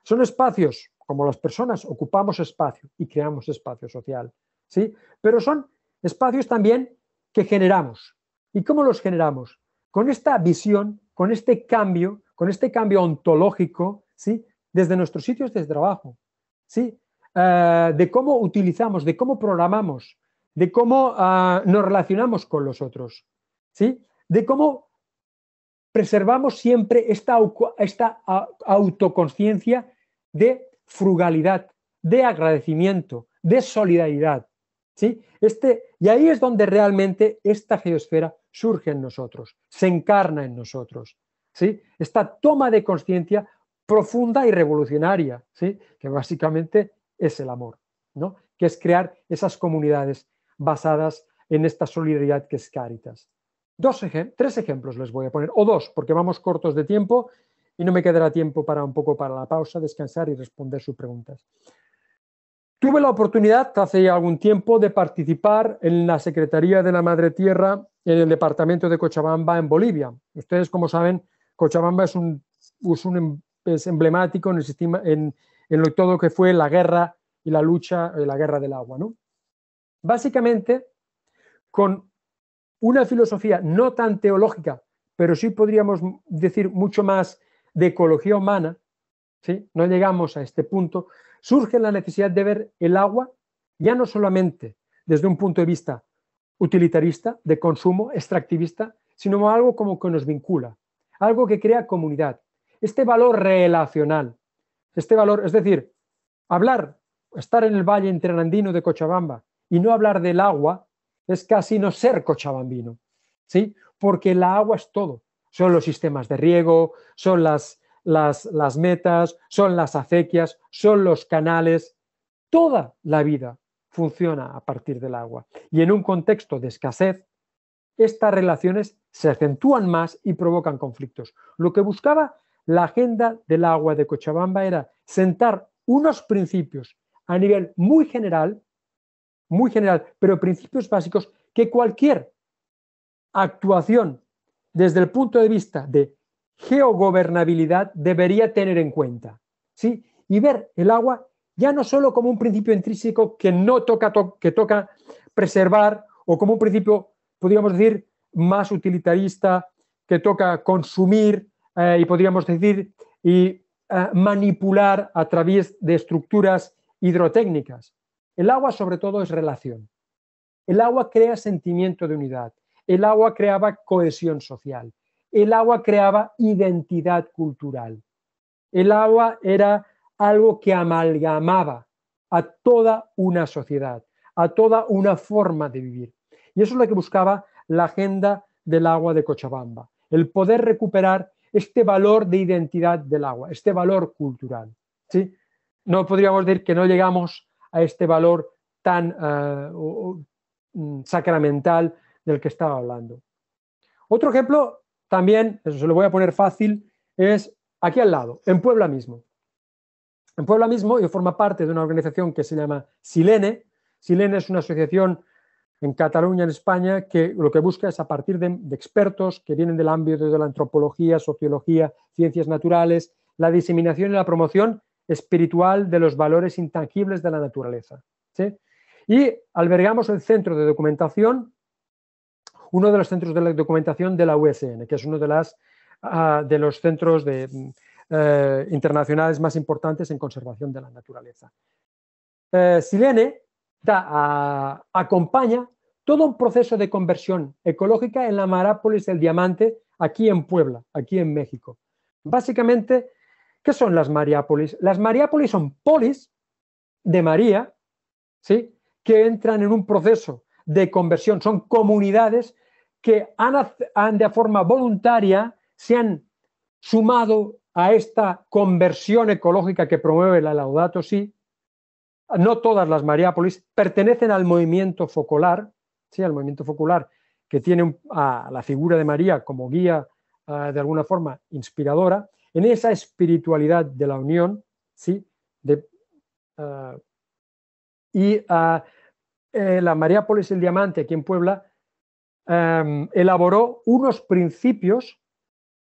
B: son espacios como las personas ocupamos espacio y creamos espacio social, ¿sí? Pero son espacios también que generamos. ¿Y cómo los generamos? Con esta visión, con este cambio, con este cambio ontológico, ¿sí? Desde nuestros sitios de trabajo, ¿sí? Eh, de cómo utilizamos, de cómo programamos, de cómo ah, nos relacionamos con los otros, ¿sí? De cómo preservamos siempre esta, esta autoconciencia de frugalidad, de agradecimiento, de solidaridad. ¿sí? Este, y ahí es donde realmente esta geosfera surge en nosotros, se encarna en nosotros. ¿sí? Esta toma de conciencia profunda y revolucionaria, ¿sí? que básicamente es el amor, ¿no? que es crear esas comunidades basadas en esta solidaridad que es Caritas. tres ejemplos les voy a poner, o dos, porque vamos cortos de tiempo y no me quedará tiempo para un poco para la pausa, descansar y responder sus preguntas. Tuve la oportunidad hace algún tiempo de participar en la Secretaría de la Madre Tierra en el departamento de Cochabamba en Bolivia. Ustedes, como saben, Cochabamba es, un, em, emblemático en, todo lo, que fue la guerra y la lucha, eh, la guerra del agua. Básicamente, con una filosofía no tan teológica, pero sí podríamos decir mucho más de ecología humana, si no llegamos a este punto, surge la necesidad de ver el agua ya no solamente desde un punto de vista utilitarista, de consumo, extractivista, sino algo como que nos vincula, algo que crea comunidad. Este valor relacional, este valor, es decir, hablar, estar en el valle interandino de Cochabamba y no hablar del agua es casi no ser cochabambino, ¿sí? Porque el agua es todo son los sistemas de riego, son las, las, las metas, son las acequias, son los canales. Toda la vida funciona a partir del agua. Y en un contexto de escasez, estas relaciones se acentúan más y provocan conflictos. Lo que buscaba la agenda del agua de Cochabamba era sentar unos principios a nivel muy general, muy general, pero principios básicos que cualquier actuación desde el punto de vista de geogobernabilidad debería tener en cuenta. ¿sí? Y ver el agua ya no solo como un principio intrínseco que no toca, que toca preservar o como un principio, podríamos decir, más utilitarista, que toca consumir eh, y podríamos decir y eh, manipular a través de estructuras hidrotécnicas. El agua sobre todo es relación. El agua crea sentimiento de unidad. El agua creaba cohesión social, el agua creaba identidad cultural, el agua era algo que amalgamaba a toda una sociedad, a toda una forma de vivir. Y eso es lo que buscaba la agenda del agua de Cochabamba, el poder recuperar este valor de identidad del agua, este valor cultural. ¿sí? No podríamos decir que no llegamos a este valor tan eh, mm, sacramental del que estaba hablando. Otro ejemplo también, eso se lo voy a poner fácil, es aquí al lado, en Puebla mismo. En Puebla mismo yo formo parte de una organización que se llama Silene. Silene es una asociación en Cataluña, en España, que lo que busca es a partir de, expertos que vienen del ámbito de la antropología, sociología, ciencias naturales, la diseminación y la promoción espiritual de los valores intangibles de la naturaleza. Y albergamos el centro de documentación uno de los centros de la documentación de la USN, que es uno de, ah, los centros mm, eh, internacionales más importantes en conservación de la naturaleza. Eh, Silene acompaña todo un proceso de conversión ecológica en la Marápolis del Diamante, aquí en Puebla, aquí en México. Básicamente, ¿qué son las Mariápolis? Las Mariápolis son polis de María, ¿sí? que entran en un proceso de conversión, son comunidades que han, de forma voluntaria se han sumado a esta conversión ecológica que promueve la Laudato Si. No todas las Mariápolis pertenecen al movimiento focolar, sí, al movimiento focolar que tiene a la figura de María como guía ah, de alguna forma inspiradora, en esa espiritualidad de la unión, ¿sí? De, ah, y a ah, eh, la María Polis el Diamante, aquí en Puebla, em, elaboró unos principios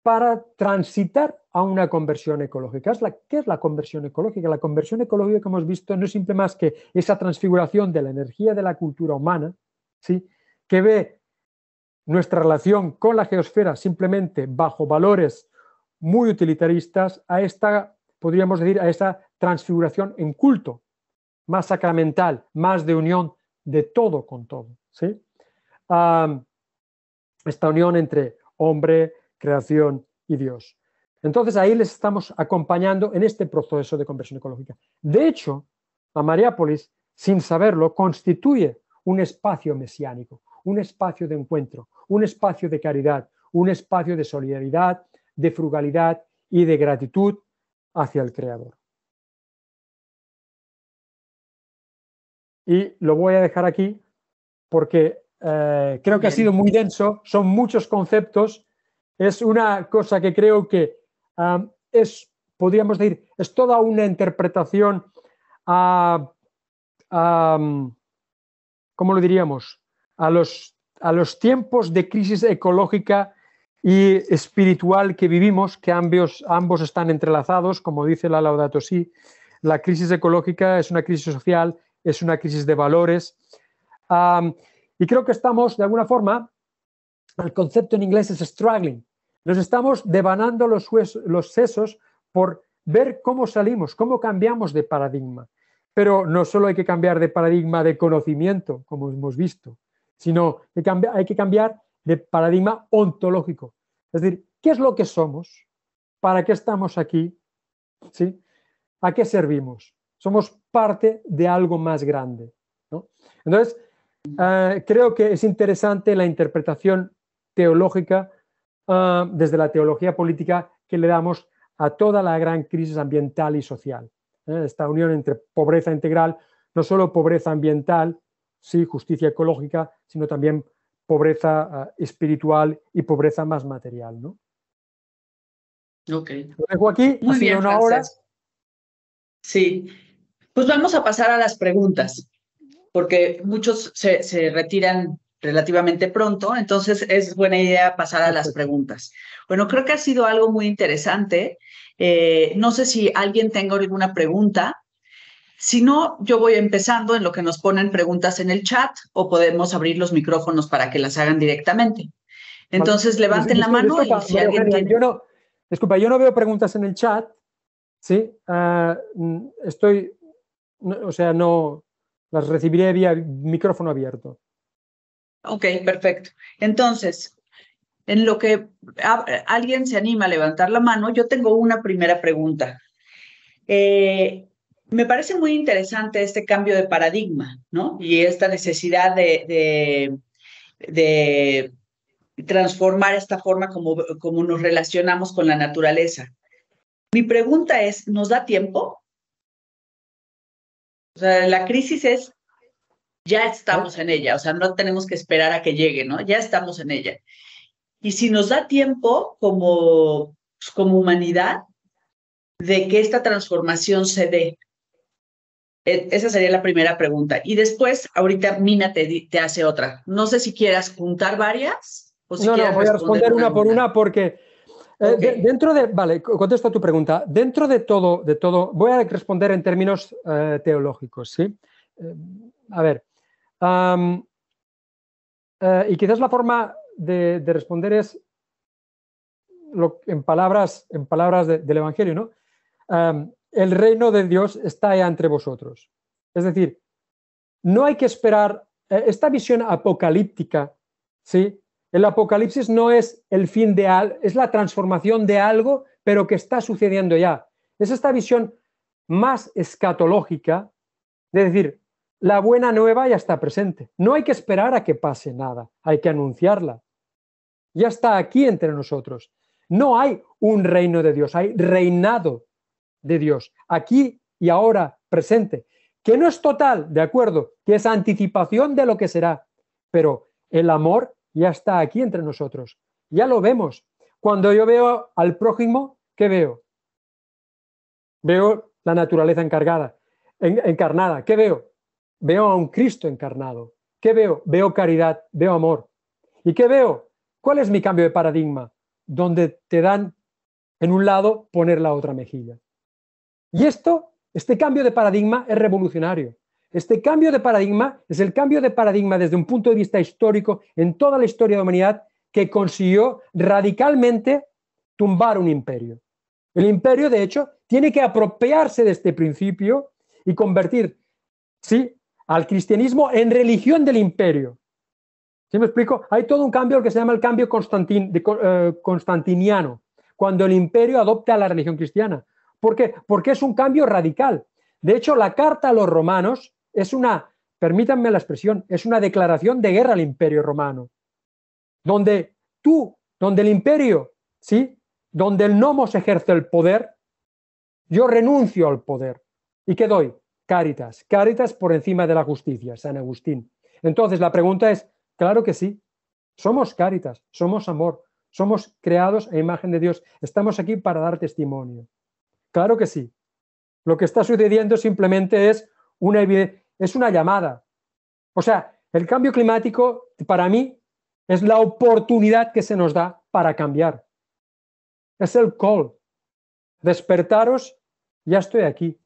B: para transitar a una conversión ecológica. ¿Qué es la conversión ecológica? La conversión ecológica que hemos visto no es simple más que esa transfiguración de la energía de la cultura humana, ¿sí? que ve nuestra relación con la geosfera simplemente bajo valores muy utilitaristas a esta, podríamos decir, a esa transfiguración en culto, más sacramental, más de unión de todo con todo. ¿sí? esta unión entre hombre, creación y Dios. Entonces ahí les estamos acompañando en este proceso de conversión ecológica. De hecho, a Mariápolis, sin saberlo, constituye un espacio mesiánico, un espacio de encuentro, un espacio de caridad, un espacio de solidaridad, de frugalidad y de gratitud hacia el Creador. y lo voy a dejar aquí porque eh, creo que ha sido muy denso, son muchos conceptos, es una cosa que creo que es, podríamos decir, es toda una interpretación a, ¿cómo lo diríamos? A los, tiempos de crisis ecológica y espiritual que vivimos, que ambos, están entrelazados, como dice la Laudato Si, la crisis ecológica es una crisis social es una crisis de valores. y creo que estamos, de alguna forma, el concepto en inglés es struggling. Nos estamos devanando los, sesos por ver cómo salimos, cómo cambiamos de paradigma. Pero no solo hay que cambiar de paradigma de conocimiento, como hemos visto, sino hay que cambiar de paradigma ontológico. Es decir, ¿qué es lo que somos? ¿Para qué estamos aquí? ¿A qué servimos? somos parte de algo más grande. Entonces, eh, creo que es interesante la interpretación teológica ah, desde la teología política que le damos a toda la gran crisis ambiental y social. ¿eh? Esta unión entre pobreza integral, no solo pobreza ambiental, sí, justicia ecológica, sino también pobreza ah, espiritual y pobreza más material.
A: dejo aquí, una hora. Sí, pues vamos a pasar a las preguntas, porque muchos se, retiran relativamente pronto, entonces es buena idea pasar a las preguntas. Bueno, creo que ha sido algo muy interesante. Eh, no sé si alguien tenga alguna pregunta. Si no, yo voy empezando en lo que nos ponen preguntas en el chat o podemos abrir los micrófonos para que las hagan directamente.
B: Entonces, levanten la mano si alguien
A: Yo no, disculpa, yo no
B: veo preguntas en el chat, ¿sí? Ah, mm, estoy o sea, no las recibiré vía micrófono abierto.
A: Ok, perfecto. Entonces, en lo que alguien se anima a levantar la mano, yo tengo una primera pregunta. Eh, me parece muy interesante este cambio de paradigma, ¿no? Y esta necesidad de, transformar esta forma como, nos relacionamos con la naturaleza. Mi pregunta es, ¿nos da tiempo? O sea, la crisis es, ya estamos en ella, o sea, no tenemos que esperar a que llegue, ¿no? Ya estamos en ella. Y si nos da tiempo como, pues, como humanidad de que esta transformación se dé. E, esa sería la primera pregunta. Y después, ahorita Mina te, te hace otra. No sé si quieras juntar varias o si no, voy a responder, una por una
B: porque eh, dentro de, vale, contesto a tu pregunta. Dentro de todo, de todo, voy a responder en términos eh, teológicos, ¿sí? Eh, a ver. y quizás la forma de, responder es en palabras, en palabras del Evangelio, ¿no? el reino de Dios está entre vosotros. Es decir, no hay que esperar esta visión apocalíptica, ¿sí? El apocalipsis no es el fin de algo, es la transformación de algo, pero que está sucediendo ya. Es esta visión más escatológica, de decir, la buena nueva ya está presente. No hay que esperar a que pase nada, hay que anunciarla. Ya está aquí entre nosotros. No hay un reino de Dios, hay reinado de Dios, aquí y ahora presente, que no es total, de acuerdo, que es anticipación de lo que será, pero el amor ya está aquí entre nosotros. Ya lo vemos. Cuando yo veo al prójimo, ¿qué veo? Veo la naturaleza encargada, encarnada. ¿Qué veo? Veo a un Cristo encarnado. ¿Qué veo? Veo caridad, veo amor. ¿Y qué veo? ¿Cuál es mi cambio de paradigma? Donde te dan en un lado poner la otra mejilla. Y esto, este cambio de paradigma es revolucionario. Este cambio de paradigma es el cambio de paradigma desde un punto de vista histórico en toda la historia de la humanidad que consiguió radicalmente tumbar un imperio. El imperio, de hecho, tiene que apropiarse de este principio y convertir, sí, al cristianismo en religión del imperio. ¿Sí me explico? Hay todo un cambio que se llama el cambio eh, constantiniano, cuando el imperio adopta la religión cristiana. ¿Por qué? Porque es un cambio radical. De hecho, la carta a los romanos es una, permítanme la expresión, es una declaración de guerra al imperio romano, donde tú, donde el imperio, ¿sí? Donde el nomos ejerce el poder, yo renuncio al poder. ¿Y qué doy? Cáritas, cáritas por encima de la justicia, San Agustín. Entonces la pregunta es, claro que sí, somos cáritas, somos amor, somos creados a imagen de Dios, estamos aquí para dar testimonio. Claro que sí. Lo que está sucediendo simplemente es una evidencia es una llamada. O sea, el cambio climático para mí es la oportunidad que se nos da para cambiar. Es el call. Despertaros, ya estoy aquí.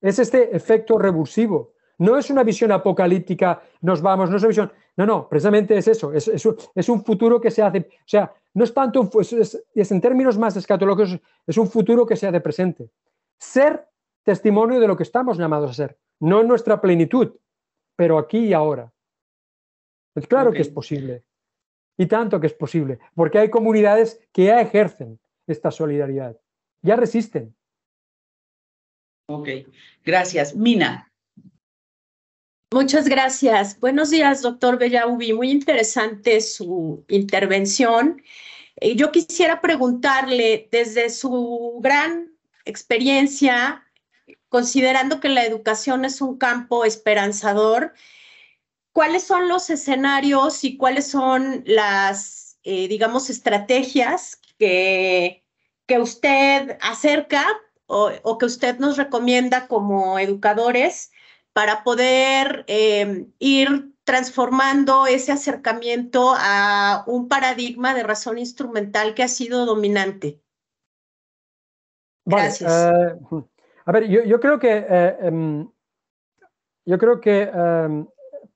B: Es este efecto revulsivo. No es una visión apocalíptica, nos vamos, no es una visión. No, no, precisamente es eso. Es, un futuro que se hace. O sea, no es tanto. Pues, es, en términos más escatológicos, es un futuro que se hace presente. Ser testimonio de lo que estamos llamados a ser, no en nuestra plenitud, pero aquí y ahora. Pues claro que es posible, y tanto que es posible, porque hay comunidades que ya ejercen esta solidaridad, ya resisten.
A: Ok, gracias.
C: Mina. Muchas gracias. Buenos días, doctor Bellaubi. Muy interesante su intervención. Eh, yo quisiera preguntarle, desde su gran experiencia, considerando que la educación es un campo esperanzador, ¿cuáles son los escenarios y cuáles son las, eh, digamos, estrategias que, que usted acerca o, que usted nos recomienda como educadores para poder eh, ir transformando ese acercamiento a un paradigma de razón instrumental que ha sido dominante?
B: Gracias. Eh, a ver, yo, creo que, yo creo que eh, em, em,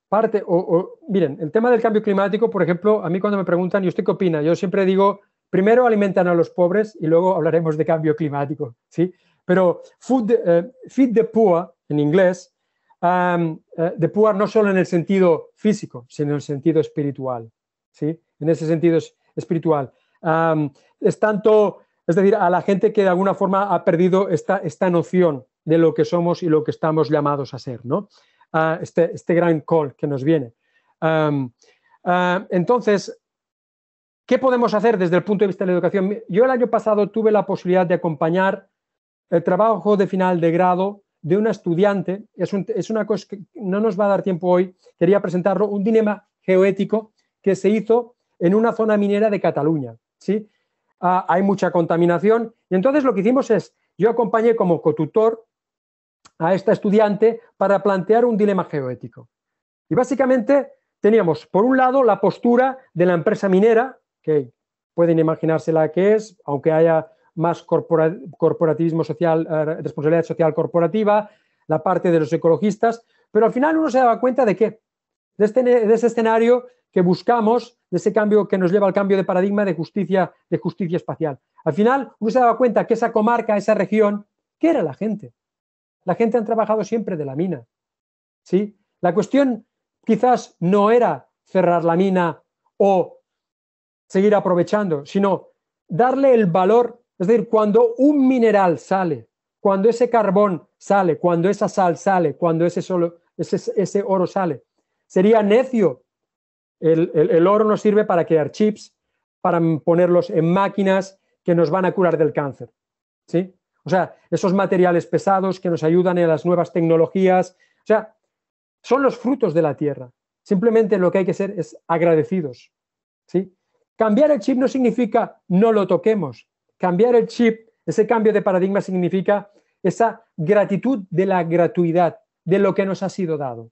B: parte, o, miren, el tema del cambio climático, por ejemplo, a mí cuando me preguntan, ¿y usted qué opina? Yo siempre digo, primero alimentan a los pobres y luego hablaremos de cambio climático, ¿sí? Pero food, eh, feed the poor, en inglés, de em, eh, the poor no solo en el sentido físico, sino en el sentido espiritual, ¿sí? En ese sentido espiritual. es tanto es decir, a la gente que de alguna forma ha perdido esta, noción de lo que somos y lo que estamos llamados a ser, ¿no? Ah, este, este, gran call que nos viene. Ah, entonces, ¿qué podemos hacer desde el punto de vista de la educación? Yo el año pasado tuve la posibilidad de acompañar el trabajo de final de grado de una estudiante. Es, una cosa que no nos va a dar tiempo hoy. Quería presentarlo, un dilema geoético que se hizo en una zona minera de Cataluña. ¿sí? Ah, hay mucha contaminación. Y entonces lo que hicimos es, yo acompañé como cotutor a esta estudiante para plantear un dilema geoético. Y básicamente teníamos, por un lado, la postura de la empresa minera, que pueden imaginarse que es, aunque haya más corporativismo social, eh, responsabilidad social corporativa, la parte de los ecologistas, pero al final uno se daba cuenta de que, de este, ese escenario que buscamos de ese cambio que nos lleva al cambio de paradigma de justicia, de justicia espacial. Al final, uno se daba cuenta que esa comarca, esa región, ¿qué era la gente? La gente han trabajado siempre de la mina. ¿sí? La cuestión quizás no era cerrar la mina o seguir aprovechando, sino darle el valor, es decir, cuando un mineral sale, cuando ese carbón sale, cuando esa sal sale, cuando ese, solo, ese oro sale, sería necio el, oro nos sirve para crear chips, para ponerlos en máquinas que nos van a curar del cáncer. ¿sí? O sea, esos materiales pesados que nos ayudan en las nuevas tecnologías. O sea, son los frutos de la tierra. Simplemente lo que hay que ser es agradecidos. ¿sí? Cambiar el chip no significa no lo toquemos. Cambiar el chip, ese cambio de paradigma significa esa gratitud de la gratuidad, de lo que nos ha sido dado.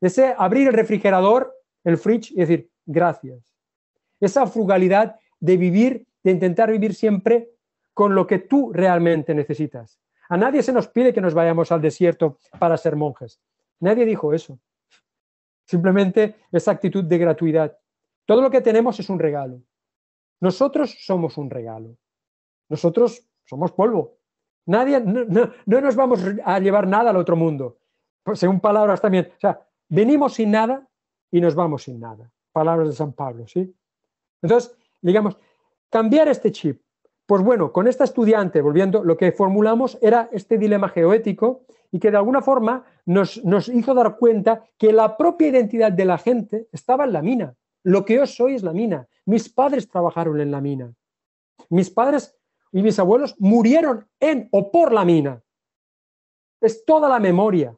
B: De ese abrir el refrigerador el fridge y decir gracias. Esa frugalidad de vivir, de intentar vivir siempre con lo que tú realmente necesitas. A nadie se nos pide que nos vayamos al desierto para ser monjes. Nadie dijo eso. Simplemente esa actitud de gratuidad. Todo lo que tenemos es un regalo. Nosotros somos un regalo. Nosotros somos polvo. Nadie, no, no nos vamos a llevar nada al otro mundo. Según palabras también. O sea, venimos sin nada y nos vamos sin nada. Palabras de San Pablo, ¿sí? Entonces, digamos, cambiar este chip. Pues bueno, con esta estudiante, volviendo, lo que formulamos era este dilema geoético y que de alguna forma nos, nos hizo dar cuenta que la propia identidad de la gente estaba en la mina. Lo que yo soy es la mina. Mis padres trabajaron en la mina. Mis padres y mis abuelos murieron en o por la mina. Es toda la memoria,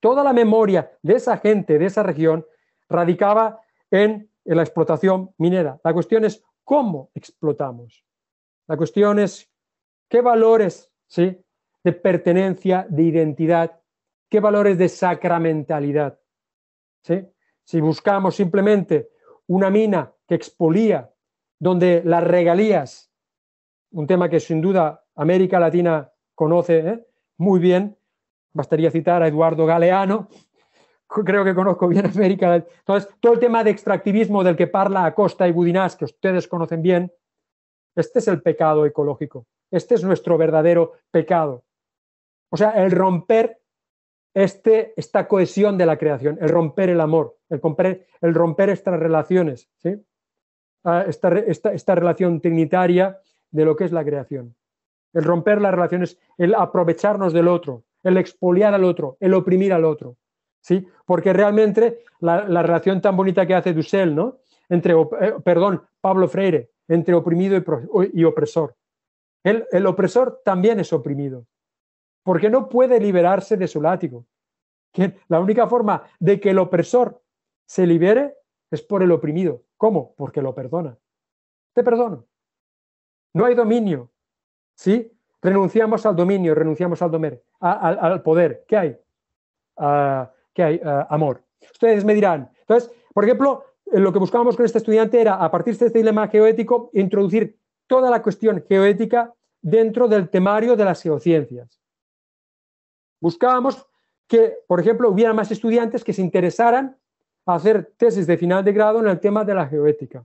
B: toda la memoria de esa gente, de esa región, radicaba en, la explotación minera. La cuestión es cómo explotamos. La cuestión es qué valores ¿sí? de pertenencia, de identidad, qué valores de sacramentalidad. ¿sí? Si buscamos simplemente una mina que expolía, donde las regalías, un tema que sin duda América Latina conoce ¿eh? muy bien, bastaría citar a Eduardo Galeano, creo que conozco bien América Entonces, todo el tema de extractivismo del que parla Acosta y Budinás, que ustedes conocen bien, este es el pecado ecológico. Este es nuestro verdadero pecado. O sea, el romper este, esta cohesión de la creación, el romper el amor, el romper, estas relaciones, ah, esta, esta relación trinitaria de lo que es la creación. El romper las relaciones, el aprovecharnos del otro, el expoliar al otro, el oprimir al otro. Porque realmente la, relación tan bonita que hace Dussel, ¿no? Entre, eh, perdón, Pablo Freire, entre oprimido y, opresor. El, opresor también es oprimido, porque no puede liberarse de su látigo. La única forma de que el opresor se libere es por el oprimido. ¿Cómo? Porque lo perdona. Te perdono. No hay dominio. ¿Sí? Renunciamos al dominio, renunciamos al, domer, al poder. ¿Qué hay? A que hay eh, amor. Ustedes me dirán, entonces, por ejemplo, eh, lo que buscábamos con este estudiante era, a partir de este dilema geoético, introducir toda la cuestión geoética dentro del temario de las geociencias. Buscábamos que, por ejemplo, hubiera más estudiantes que se interesaran a hacer tesis de final de grado en el tema de la geoética.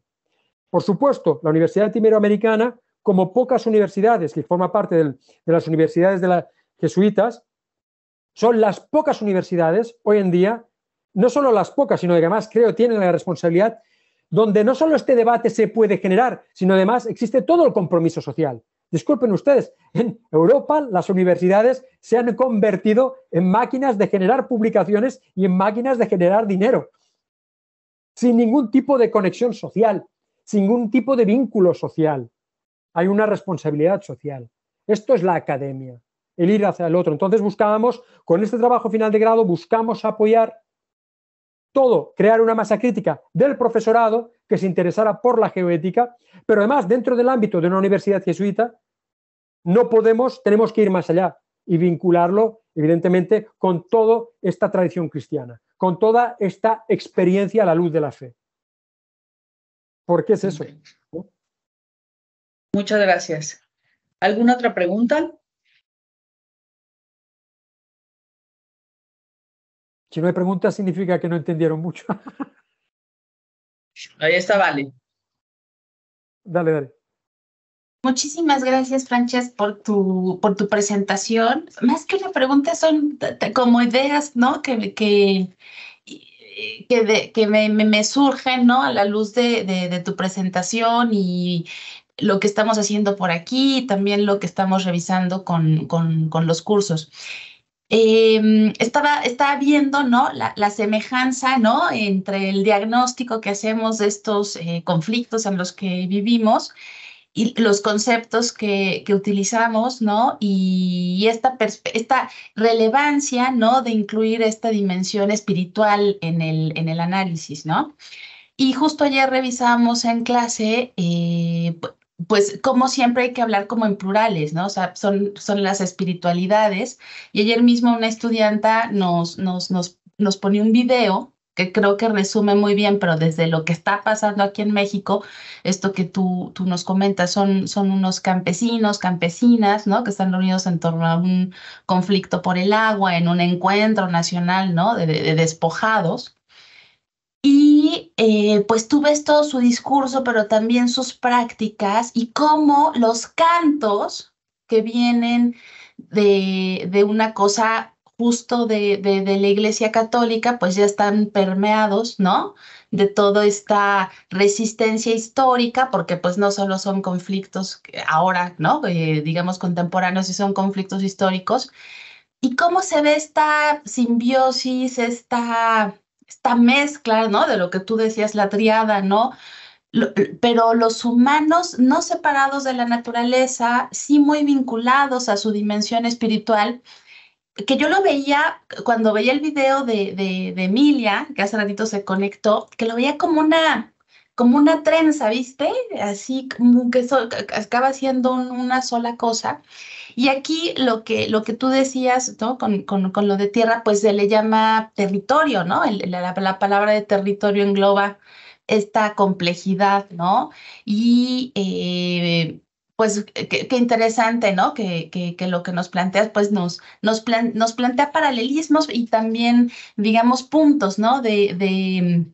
B: Por supuesto, la Universidad Americana, como pocas universidades que forma parte de las universidades de las jesuitas, son las pocas universidades hoy en día, no solo las pocas, sino que además creo tienen la responsabilidad, donde no solo este debate se puede generar, sino además existe todo el compromiso social. Disculpen ustedes, en Europa las universidades se han convertido en máquinas de generar publicaciones y en máquinas de generar dinero, sin ningún tipo de conexión social, sin ningún tipo de vínculo social. Hay una responsabilidad social. Esto es la academia el ir hacia el otro. Entonces buscábamos, con este trabajo final de grado, buscamos apoyar todo, crear una masa crítica del profesorado que se interesara por la geoética, pero además dentro del ámbito de una universidad jesuita, no podemos, tenemos que ir más allá y vincularlo, evidentemente, con toda esta tradición cristiana, con toda esta experiencia a la luz de la fe. ¿Por qué es eso?
A: Muchas gracias.
B: ¿Alguna otra pregunta? Si no hay preguntas, significa que no entendieron mucho.
A: Ahí está Vale.
B: Dale, dale. Muchísimas gracias, Frances,
D: por tu, por tu presentación. Más que una pregunta, son como ideas, ¿no? Que, que, que, me, me, surgen, ¿no? A la luz de, tu presentación y lo que estamos haciendo por aquí y también lo que estamos revisando con, con, con los cursos. Em, estaba, estaba, viendo ¿no? La, semejanza ¿no? entre el diagnóstico que hacemos de estos eh, conflictos en los que vivimos y los conceptos que, que utilizamos, ¿no? Y esta, esta relevancia, ¿no? De incluir esta dimensión espiritual en el, en el análisis, ¿no? Y justo ayer revisamos en clase eh, pues como siempre hay que hablar como en plurales, ¿no? O sea, son, son las espiritualidades. Y ayer mismo una estudianta nos, nos, nos, nos un video que creo que resume muy bien, pero desde lo que está pasando aquí en México, esto que tú, tú nos comentas, son, son unos campesinos, campesinas, ¿no? Que están reunidos en torno a un conflicto por el agua, en un encuentro nacional, ¿no? de despojados. Y eh, pues tú ves todo su discurso, pero también sus prácticas y cómo los cantos que vienen de, una cosa justo de, la Iglesia Católica, pues ya están permeados, ¿no? De toda esta resistencia histórica, porque pues no solo son conflictos ahora, ¿no? Eh, digamos contemporáneos y son conflictos históricos. ¿Y cómo se ve esta simbiosis, esta esta mezcla, ¿no? De lo que tú decías, la triada, ¿no? pero los humanos no separados de la naturaleza, sí muy vinculados a su dimensión espiritual, que yo lo veía cuando veía el video de, Emilia, que hace ratito se conectó, que lo veía como una, como una trenza, ¿viste? Así como que eso acaba siendo una sola cosa. Y aquí lo que, lo que tú decías, Con, lo de tierra, pues se le llama territorio, ¿no? la, palabra de territorio engloba esta complejidad, ¿no? Y eh, pues qué, interesante, ¿no? Que, que, lo que nos planteas, pues nos, nos, nos plantea paralelismos y también, digamos, puntos, ¿no? de, de,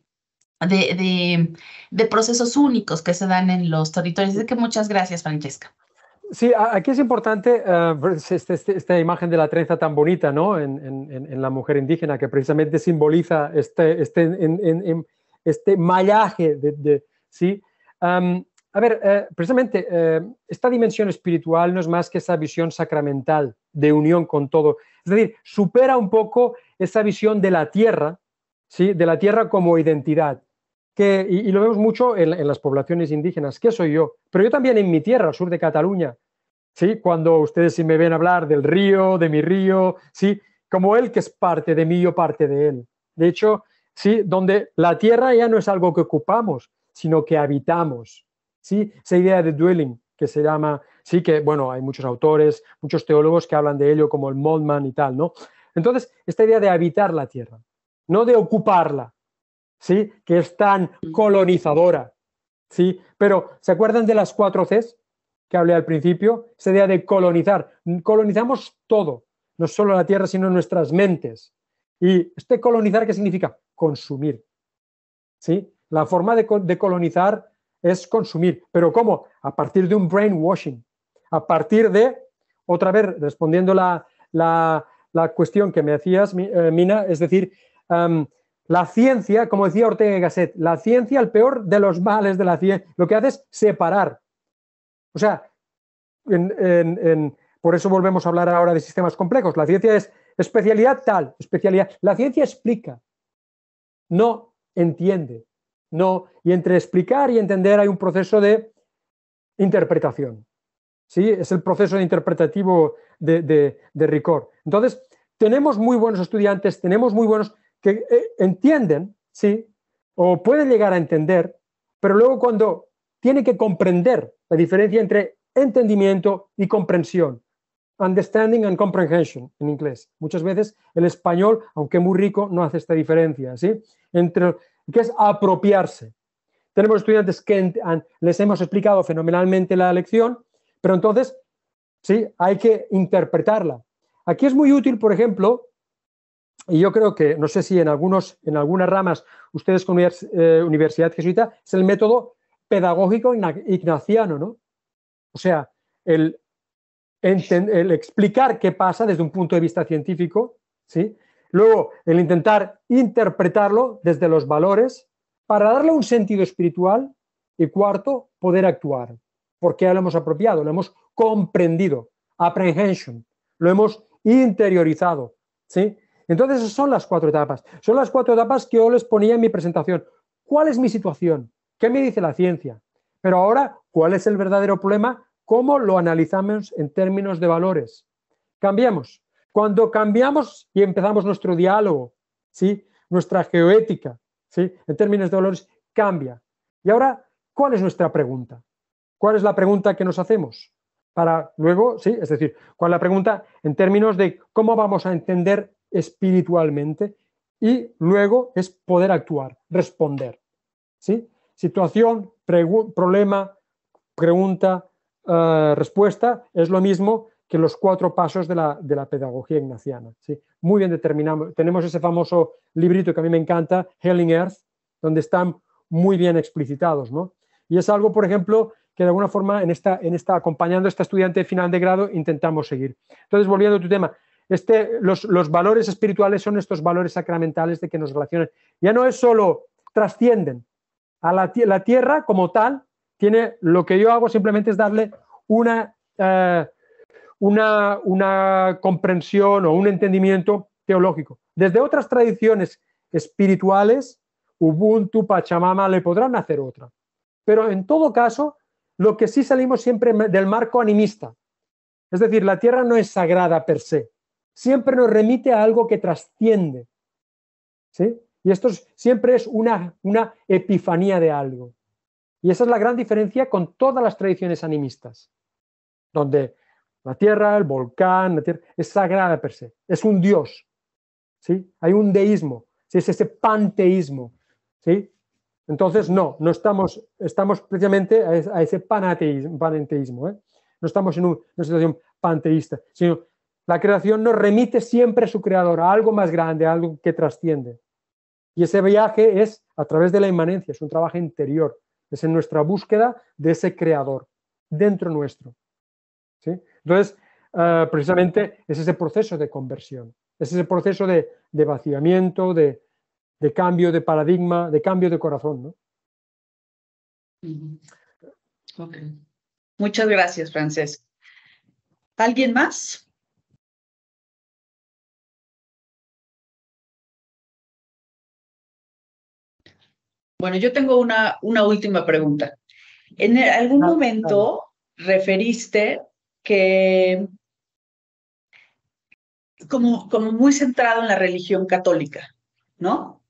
D: de, de procesos únicos que se dan en los territorios. Así que muchas gracias, Francesca.
B: Sí, aquí es importante eh, este, este, esta, imagen de la trenza tan bonita ¿no? en, la mujer indígena, que precisamente simboliza este, este, en, este mallaje. De, ¿sí? a ver, eh, precisamente eh, esta dimensión espiritual no es más que esa visión sacramental de unión con todo. Es decir, supera un poco esa visión de la tierra, ¿sí? de la tierra como identidad y, lo vemos mucho en, las poblaciones indígenas, ¿qué soy yo? Pero yo también en mi tierra, sur de Cataluña, ¿sí? Cuando ustedes me ven hablar del río, de mi río, ¿sí? Como él que es parte de mí, yo parte de él. De hecho, ¿sí? Donde la tierra ya no es algo que ocupamos, sino que habitamos, ¿sí? Esa idea de dwelling que se llama, sí que, bueno, hay muchos autores, muchos teólogos que hablan de ello, como el Moldman y tal, ¿no? Entonces, esta idea de habitar la tierra, no de ocuparla, ¿sí? que es tan mm. colonizadora. ¿sí? Pero, ¿se acuerdan de las cuatro Cs que hablé al principio? Esa idea de colonizar. Colonizamos todo, no solo la tierra, sino nuestras mentes. ¿Y este colonizar qué significa? Consumir. ¿sí? La forma de, colonizar es consumir. ¿Pero cómo? A partir de un brainwashing, a partir de, otra vez, respondiendo la, la, cuestión que me hacías, eh, Mina, es decir, la ciencia, como decía Ortega y Gasset, la ciencia, el peor de los males de la ciencia, lo que hace es separar. O sea, por eso volvemos a hablar ahora de sistemas complejos. La ciencia es especialidad tal, especialidad. La ciencia explica, no entiende. No, y entre explicar y entender hay un proceso de interpretación. ¿sí? Es el proceso interpretativo de, de, Entonces, tenemos muy buenos estudiantes, tenemos muy buenos, que eh, entienden, ¿sí? O pueden llegar a entender, pero luego cuando tiene que comprender la diferencia entre entendimiento y comprensión. Understanding and comprehension en inglés. Muchas veces el español, aunque muy rico, no hace esta diferencia, ¿sí? Entre, que es apropiarse. Tenemos estudiantes que les hemos explicado fenomenalmente la lección, pero entonces, sí, hay que interpretarla. Aquí es muy útil, por ejemplo, y yo creo que, no sé si en, algunos, en algunas ramas, ustedes con eh, Universidad Jesuita, es el método pedagógico ignaciano, ¿no? O sea, el, el explicar qué pasa desde un punto de vista científico, ¿sí? Luego, el intentar interpretarlo desde los valores para darle un sentido espiritual y cuarto, poder actuar, porque ya lo hemos apropiado, lo hemos comprendido, apprehension, lo hemos interiorizado, ¿sí? Entonces, son las cuatro etapas. Son las cuatro etapas que yo les ponía en mi presentación. ¿Cuál es mi situación? ¿Qué me dice la ciencia? Pero ahora, ¿cuál es el verdadero problema? ¿Cómo lo analizamos en términos de valores? Cambiamos. Cuando cambiamos y empezamos nuestro diálogo, ¿sí? nuestra geoética, ¿sí? en términos de valores, cambia. Y ahora, ¿cuál es nuestra pregunta? ¿Cuál es la pregunta que nos hacemos? Para luego, sí, es decir, ¿cuál es la pregunta en términos de cómo vamos a entender espiritualmente y luego es poder actuar, responder. ¿sí? Situación, problema, pregunta, eh, respuesta, es lo mismo que los cuatro pasos de la, de la pedagogía ignaciana. ¿sí? Muy bien determinado Tenemos ese famoso librito que a mí me encanta, Helling Earth, donde están muy bien explicitados. ¿no? Y es algo, por ejemplo, que de alguna forma en esta, en esta acompañando a esta estudiante final de grado intentamos seguir. Entonces, volviendo a tu tema, este, los, valores espirituales son estos valores sacramentales de que nos relacionan. Ya no es solo trascienden a la, tierra como tal, tiene lo que yo hago simplemente es darle una, eh, una, una comprensión o un entendimiento teológico. Desde otras tradiciones espirituales, Ubuntu, Pachamama, le podrán hacer otra. Pero en todo caso, lo que sí salimos siempre del marco animista. Es decir, la tierra no es sagrada per se siempre nos remite a algo que trasciende. ¿sí? Y esto siempre es una, una epifanía de algo. Y esa es la gran diferencia con todas las tradiciones animistas, donde la tierra, el volcán, la tierra, es sagrada per se, es un dios. ¿sí? Hay un deísmo, ¿sí? es ese panteísmo. ¿sí? Entonces, no, no estamos, estamos precisamente a, ese panateísmo, panenteísmo, ¿eh? no estamos en una situación panteísta, sino la creación nos remite siempre a su creador, a algo más grande, a algo que trasciende. Y ese viaje es a través de la inmanencia, es un trabajo interior, es en nuestra búsqueda de ese creador dentro nuestro. ¿sí? Entonces, eh, precisamente es ese proceso de conversión, es ese proceso de, vaciamiento, de, cambio de paradigma, de cambio de corazón.
A: Muchas gracias, Francés. ¿Alguien más? Bueno, yo tengo una, una última pregunta. En algún ah, momento referiste que como, como muy centrado en la religión católica, ¿no?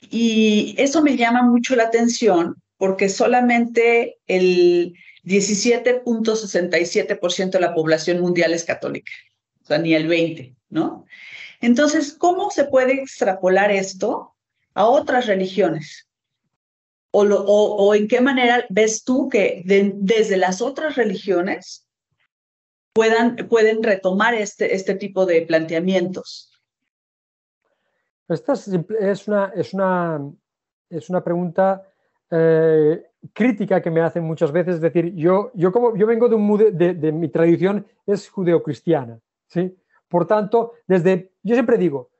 A: Y eso me llama mucho la atención porque solamente el 17.67% de la población mundial es católica, o sea, ni el 20, ¿no? Entonces, ¿cómo se puede extrapolar esto a otras religiones? O, en qué manera ves tú que desde las otras religiones puedan, pueden retomar este, este tipo de planteamientos?
B: Esta es una, es una, es una pregunta eh, crítica que me hacen muchas veces. Es decir, yo, yo, como, yo vengo de, un, de mi tradición, es judeocristiana. ¿sí? Por tanto, desde, yo siempre digo,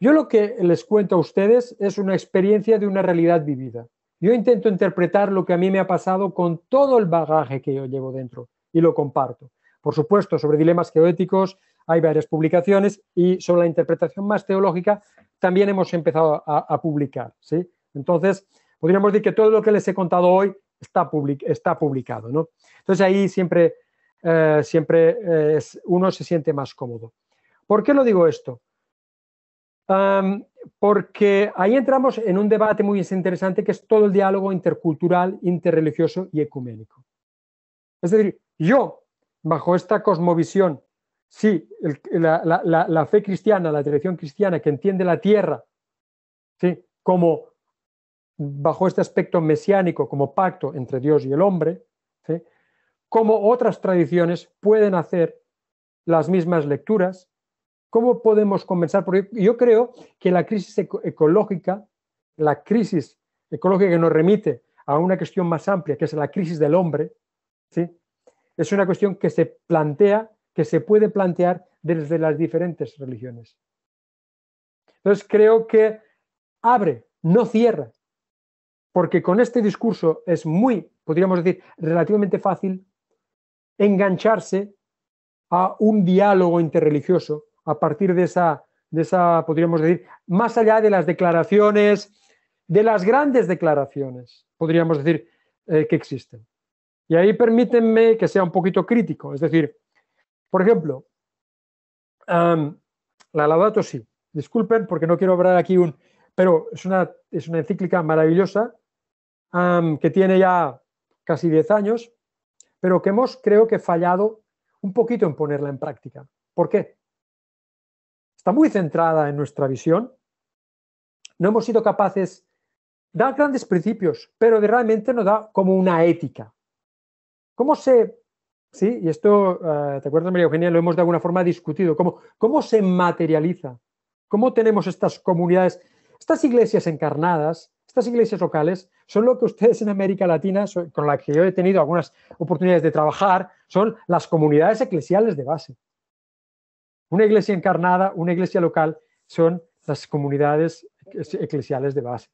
B: yo lo que les cuento a ustedes es una experiencia de una realidad vivida. Yo intento interpretar lo que a mí me ha pasado con todo el bagaje que yo llevo dentro y lo comparto. Por supuesto, sobre dilemas geoéticos hay varias publicaciones y sobre la interpretación más teológica también hemos empezado a, publicar. ¿sí? Entonces, podríamos decir que todo lo que les he contado hoy está, publicado. ¿no? Entonces ahí siempre, eh, siempre eh, uno se siente más cómodo. ¿Por qué lo digo esto? porque ahí entramos en un debate muy interesante que es todo el diálogo intercultural, interreligioso y ecuménico. Es decir, yo, bajo esta cosmovisión, sí, la, fe cristiana, la tradición cristiana que entiende la tierra ¿sí? como bajo este aspecto mesiánico, como pacto entre Dios y el hombre, ¿sí? como otras tradiciones pueden hacer las mismas lecturas, ¿Cómo podemos comenzar? Porque yo creo que la crisis ecológica, la crisis ecológica que nos remite a una cuestión más amplia, que es la crisis del hombre, es una cuestión que se plantea, que se puede plantear desde las diferentes religiones. Entonces creo que abre, no cierra, porque con este discurso es muy, podríamos decir, relativamente fácil engancharse a un diálogo interreligioso a partir de esa, esa, podríamos decir, más allá de las declaraciones, de las grandes declaraciones, podríamos decir, eh, que existen. Y ahí permítanme que sea un poquito crítico. Es decir, por ejemplo, la Laudato sí Disculpen porque no quiero hablar aquí un... Pero es una, es una encíclica maravillosa que tiene ya casi 10 años, pero que hemos, creo que, fallado un poquito en ponerla en práctica. ¿Por qué? está muy centrada en nuestra visión, no hemos sido capaces de dar grandes principios, pero de realmente nos da como una ética. ¿Cómo se, sí, y esto, eh, ¿te acuerdas, María Eugenia? Lo hemos de alguna forma discutido, ¿cómo, cómo se materializa? ¿Cómo tenemos estas comunidades, estas iglesias encarnadas, estas iglesias locales, son lo que ustedes en América Latina, con la que yo he tenido algunas oportunidades de trabajar, son las comunidades eclesiales de base. Una iglesia encarnada, una iglesia local, son las comunidades eclesiales de base.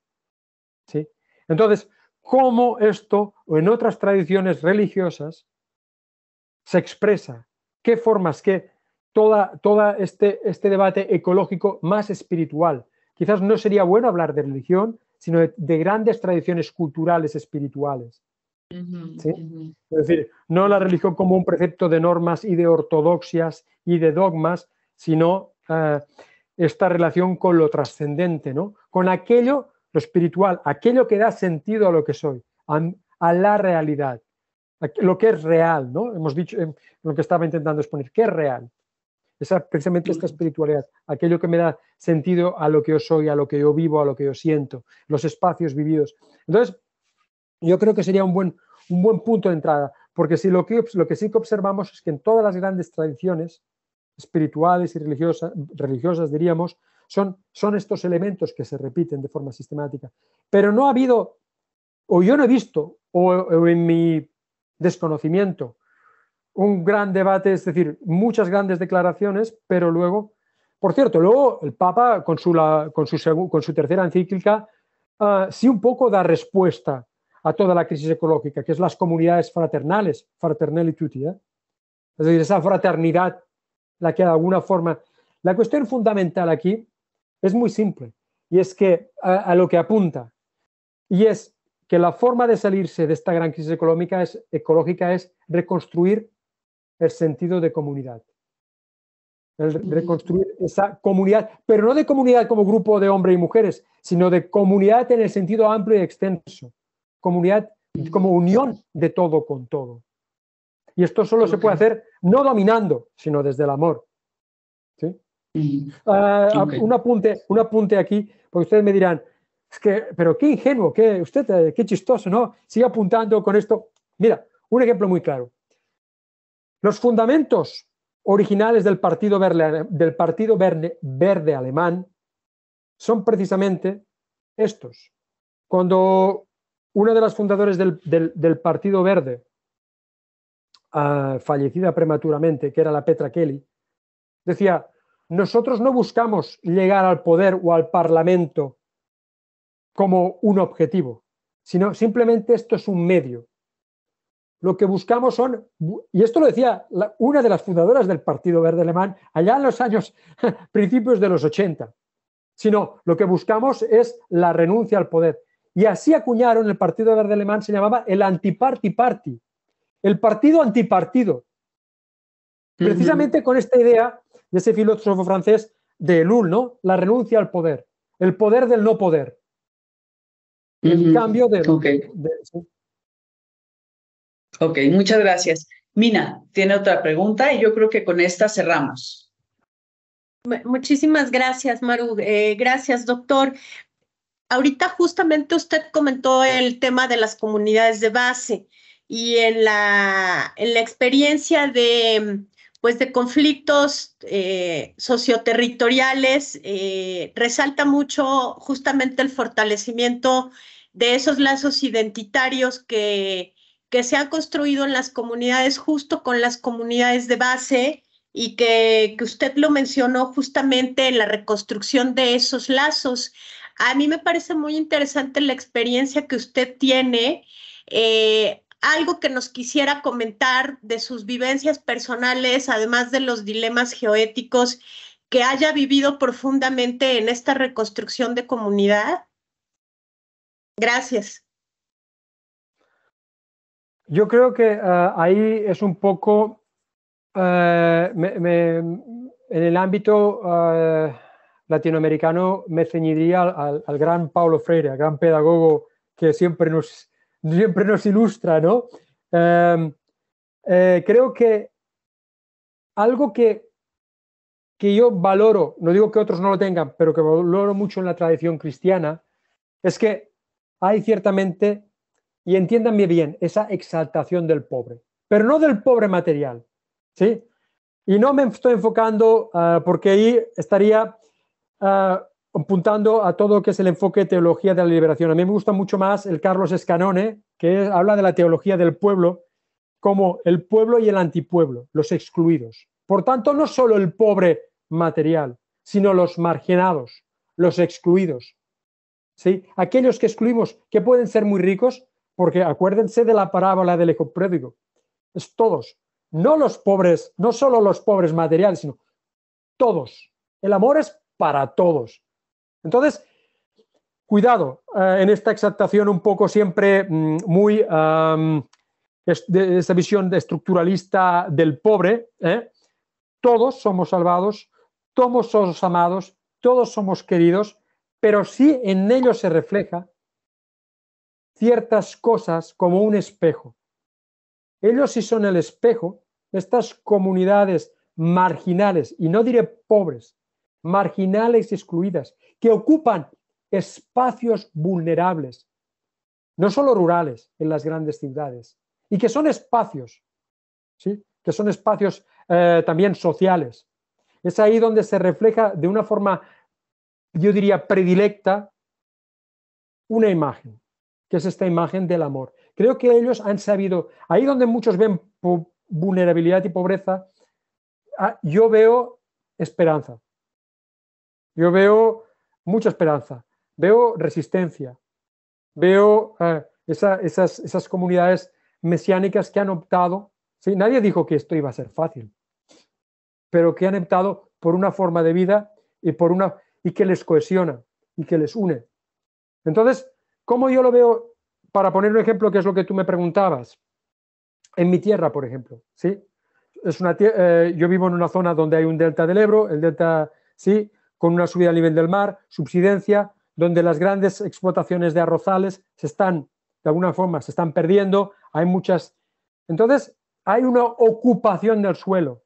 B: ¿sí? Entonces, ¿cómo esto o en otras tradiciones religiosas se expresa? ¿Qué formas, qué todo toda este, este, debate ecológico más espiritual? Quizás no sería bueno hablar de religión, sino de, grandes tradiciones culturales espirituales. Es decir, no la religión como un precepto de normas y de ortodoxias y de dogmas, sino eh, esta relación con lo trascendente, con aquello, lo espiritual, aquello que da sentido a lo que soy, a, la realidad, lo que es real, ¿no? hemos dicho lo que estaba intentando exponer, ¿qué es real? Esa, precisamente esta espiritualidad, aquello que me da sentido a lo que yo soy, a lo que yo vivo, a lo que yo siento, los espacios vividos. Entonces, yo creo que sería un buen, punto de entrada, porque si lo, lo que sí que observamos es que en todas las grandes tradiciones, espirituales y religiosas, religiosas diríamos, son, son estos elementos que se repiten de forma sistemática. Pero no ha habido, o yo no he visto, o, en mi desconocimiento, un gran debate, es decir, muchas grandes declaraciones, pero luego, por cierto, luego el Papa con su, con su, con su tercera encíclica ah, sí un poco da respuesta a toda la crisis ecológica, que es las comunidades fraternales, fraternality. ¿eh? es decir, esa fraternidad la que de alguna forma... La cuestión fundamental aquí es muy simple y es que a, lo que apunta y es que la forma de salirse de esta gran crisis económica es, ecológica es reconstruir el sentido de comunidad. reconstruir esa comunidad, pero no de comunidad como grupo de hombres y mujeres, sino de comunidad en el sentido amplio y extenso. Comunidad como unión de todo con todo. Y esto solo se puede hacer no dominando, sino desde el amor. Ah, ah, un, apunte, aquí, porque ustedes me dirán, que, pero qué ingenuo, qué, usted, eh, qué chistoso, ¿no? Sigue apuntando con esto. Mira, un ejemplo muy claro. Los fundamentos originales del Partido Verde, del partido Verde, Verde Alemán son precisamente estos. Cuando una de las fundadores del Partido Verde, fallecida prematuramente, que era la Petra Kelly, decía, nosotros no buscamos llegar al poder o al Parlamento como un objetivo, sino simplemente esto es un medio. Lo que buscamos son, y esto lo decía una de las fundadoras del Partido Verde Alemán allá en los años principios de los 80, sino lo que buscamos es la renuncia al poder. Y así acuñaron el Partido Verde Alemán, se llamaba el Antiparty Party, el partido antipartido. Precisamente con esta idea de ese filósofo francés de Lul, ¿no? La renuncia al poder, el poder del no poder. El cambio de, okay.
A: ok, muchas gracias. Mina, tiene otra pregunta y yo creo que con esta cerramos.
C: Muchísimas gracias, Maru. Eh, gracias, doctor. Ahorita justamente usted comentó el tema de las comunidades de base y en la, experiencia de, pues de conflictos eh, socioterritoriales, eh, resalta mucho justamente el fortalecimiento de esos lazos identitarios que, que se han construido en las comunidades, justo con las comunidades de base, y que, usted lo mencionó justamente en la reconstrucción de esos lazos. A mí me parece muy interesante la experiencia que usted tiene. Eh, algo que nos quisiera comentar de sus vivencias personales, además de los dilemas geoéticos que haya vivido profundamente en esta reconstrucción de comunidad? Gracias.
B: Yo creo que ah, ahí es un poco eh, en el ámbito ah, latinoamericano me ceñiría al, gran Paulo Freire, al gran pedagogo que siempre nos, siempre nos ilustra, ¿no? Em, eh, creo que algo que, yo valoro, no digo que otros no lo tengan, pero que valoro mucho en la tradición cristiana, es que hay ciertamente, y entiéndanme bien, esa exaltación del pobre, pero no del pobre material, ¿sí? Y no me estoy enfocando ah, porque ahí estaría ah, apuntando a todo lo que es el enfoque de teología de la liberación. A mí me gusta mucho más el Carlos Escanone, que habla de la teología del pueblo como el pueblo y el antipueblo, los excluidos. Por tanto, no solo el pobre material, sino los marginados, los excluidos. ¿sí? Aquellos que excluimos, que pueden ser muy ricos, porque acuérdense de la parábola del hijo Es todos, no los pobres, no solo los pobres materiales, sino todos. El amor es para todos. Entonces, cuidado eh, en esta exaltación un poco siempre mm, muy de, esa visión estructuralista del pobre. ¿eh? Todos somos salvados, todos somos amados, todos somos queridos, pero sí en ellos se refleja ciertas cosas como un espejo. Ellos sí son el espejo estas comunidades marginales, y no diré pobres, marginales y excluidas, que ocupan espacios vulnerables, no solo rurales en las grandes ciudades, y que son espacios, ¿sí? que son espacios eh, también sociales. Es ahí donde se refleja de una forma, yo diría, predilecta una imagen, que es esta imagen del amor. Creo que ellos han sabido, ahí donde muchos ven vulnerabilidad y pobreza, ah, yo veo esperanza. Yo veo mucha esperanza, veo resistencia, veo eh, esas, comunidades mesiánicas que han optado, ¿sí? nadie dijo que esto iba a ser fácil, pero que han optado por una forma de vida y, por una, y que les cohesiona y que les une. Entonces, ¿cómo yo lo veo? Para poner un ejemplo, que es lo que tú me preguntabas, en mi tierra, por ejemplo, ¿sí? Es eh, yo vivo en una zona donde hay un delta del Ebro, el delta, ¿sí? con una subida a nivel del mar, subsidencia, donde las grandes explotaciones de arrozales se están, de alguna forma, se están perdiendo, hay muchas... Entonces, hay una ocupación del suelo,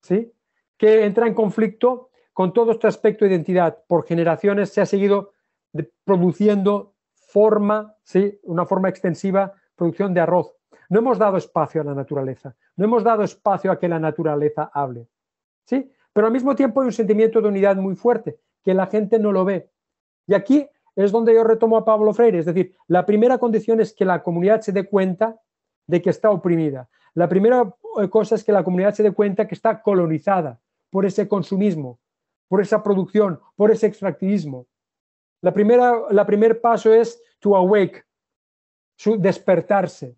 B: ¿sí? Que entra en conflicto con todo este aspecto de identidad. Por generaciones se ha seguido produciendo forma, ¿sí? Una forma extensiva, producción de arroz. No hemos dado espacio a la naturaleza, no hemos dado espacio a que la naturaleza hable, ¿sí? Pero al mismo tiempo hay un sentimiento de unidad muy fuerte, que la gente no lo ve. Y aquí es donde yo retomo a Pablo Freire, es decir, la primera condición es que la comunidad se dé cuenta de que está oprimida. La primera eh, cosa es que la comunidad se dé cuenta que está colonizada por ese consumismo, por esa producción, por ese extractivismo. La primera, la primer paso es to awake, su despertarse,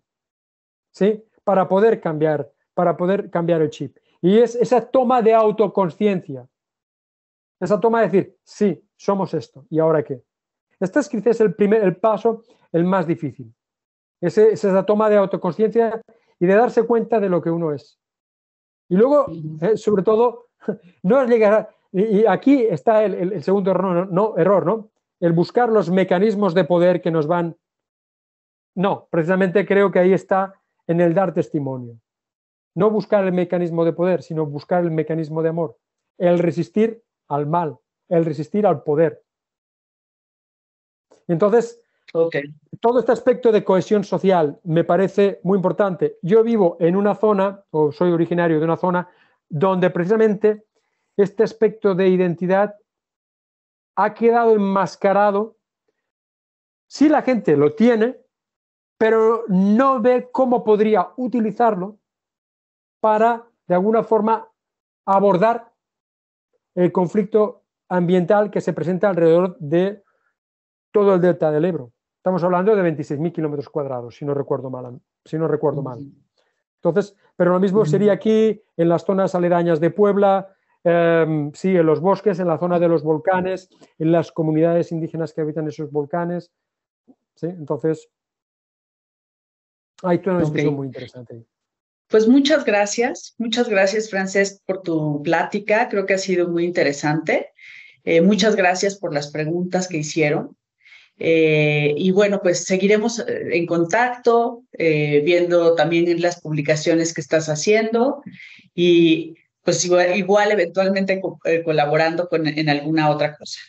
B: ¿sí? Para poder cambiar, para poder cambiar el chip. Y es esa toma de autoconciencia. Esa toma de decir, sí, somos esto, ¿y ahora qué? Esta es quizás el primer el paso, el más difícil. Esa es esa toma de autoconciencia y de darse cuenta de lo que uno es. Y luego, eh, sobre todo, no es llegar a, y, aquí está el, segundo error error, ¿no? El buscar los mecanismos de poder que nos van... No, precisamente creo que ahí está en el dar testimonio. No buscar el mecanismo de poder, sino buscar el mecanismo de amor. El resistir al mal, el resistir al poder. Entonces, todo este aspecto de cohesión social me parece muy importante. Yo vivo en una zona, o soy originario de una zona, donde precisamente este aspecto de identidad ha quedado enmascarado. Sí, la gente lo tiene, pero no ve cómo podría utilizarlo para, de alguna forma, abordar el conflicto ambiental que se presenta alrededor de todo el delta del Ebro. Estamos hablando de 26.000 kilómetros cuadrados, si no recuerdo mal. Si no recuerdo mal. Entonces, pero lo mismo sería aquí, en las zonas aledañas de Puebla, em, sí, en los bosques, en la zona de los volcanes, en las comunidades indígenas que habitan esos volcanes. Entonces,
A: hay toda una discusión muy interesante. Pues muchas gracias, muchas gracias Frances por tu plática, creo que ha sido muy interesante. Eh, muchas gracias por las preguntas que hicieron. Eh, y bueno, pues seguiremos eh, en contacto, viendo también las publicaciones que estás haciendo y pues igual, eventualmente colaborando con, en alguna otra cosa.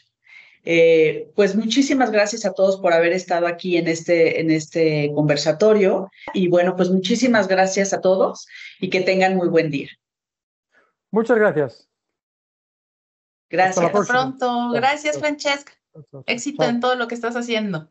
A: Eh, pues muchísimas gracias a todos por haber estado aquí en este, en este conversatorio y bueno, pues muchísimas gracias a todos y que tengan muy buen día. Muchas gracias. Gracias. Hasta pronto.
D: Gracias, Francesca.
A: Éxito en todo lo que estás haciendo.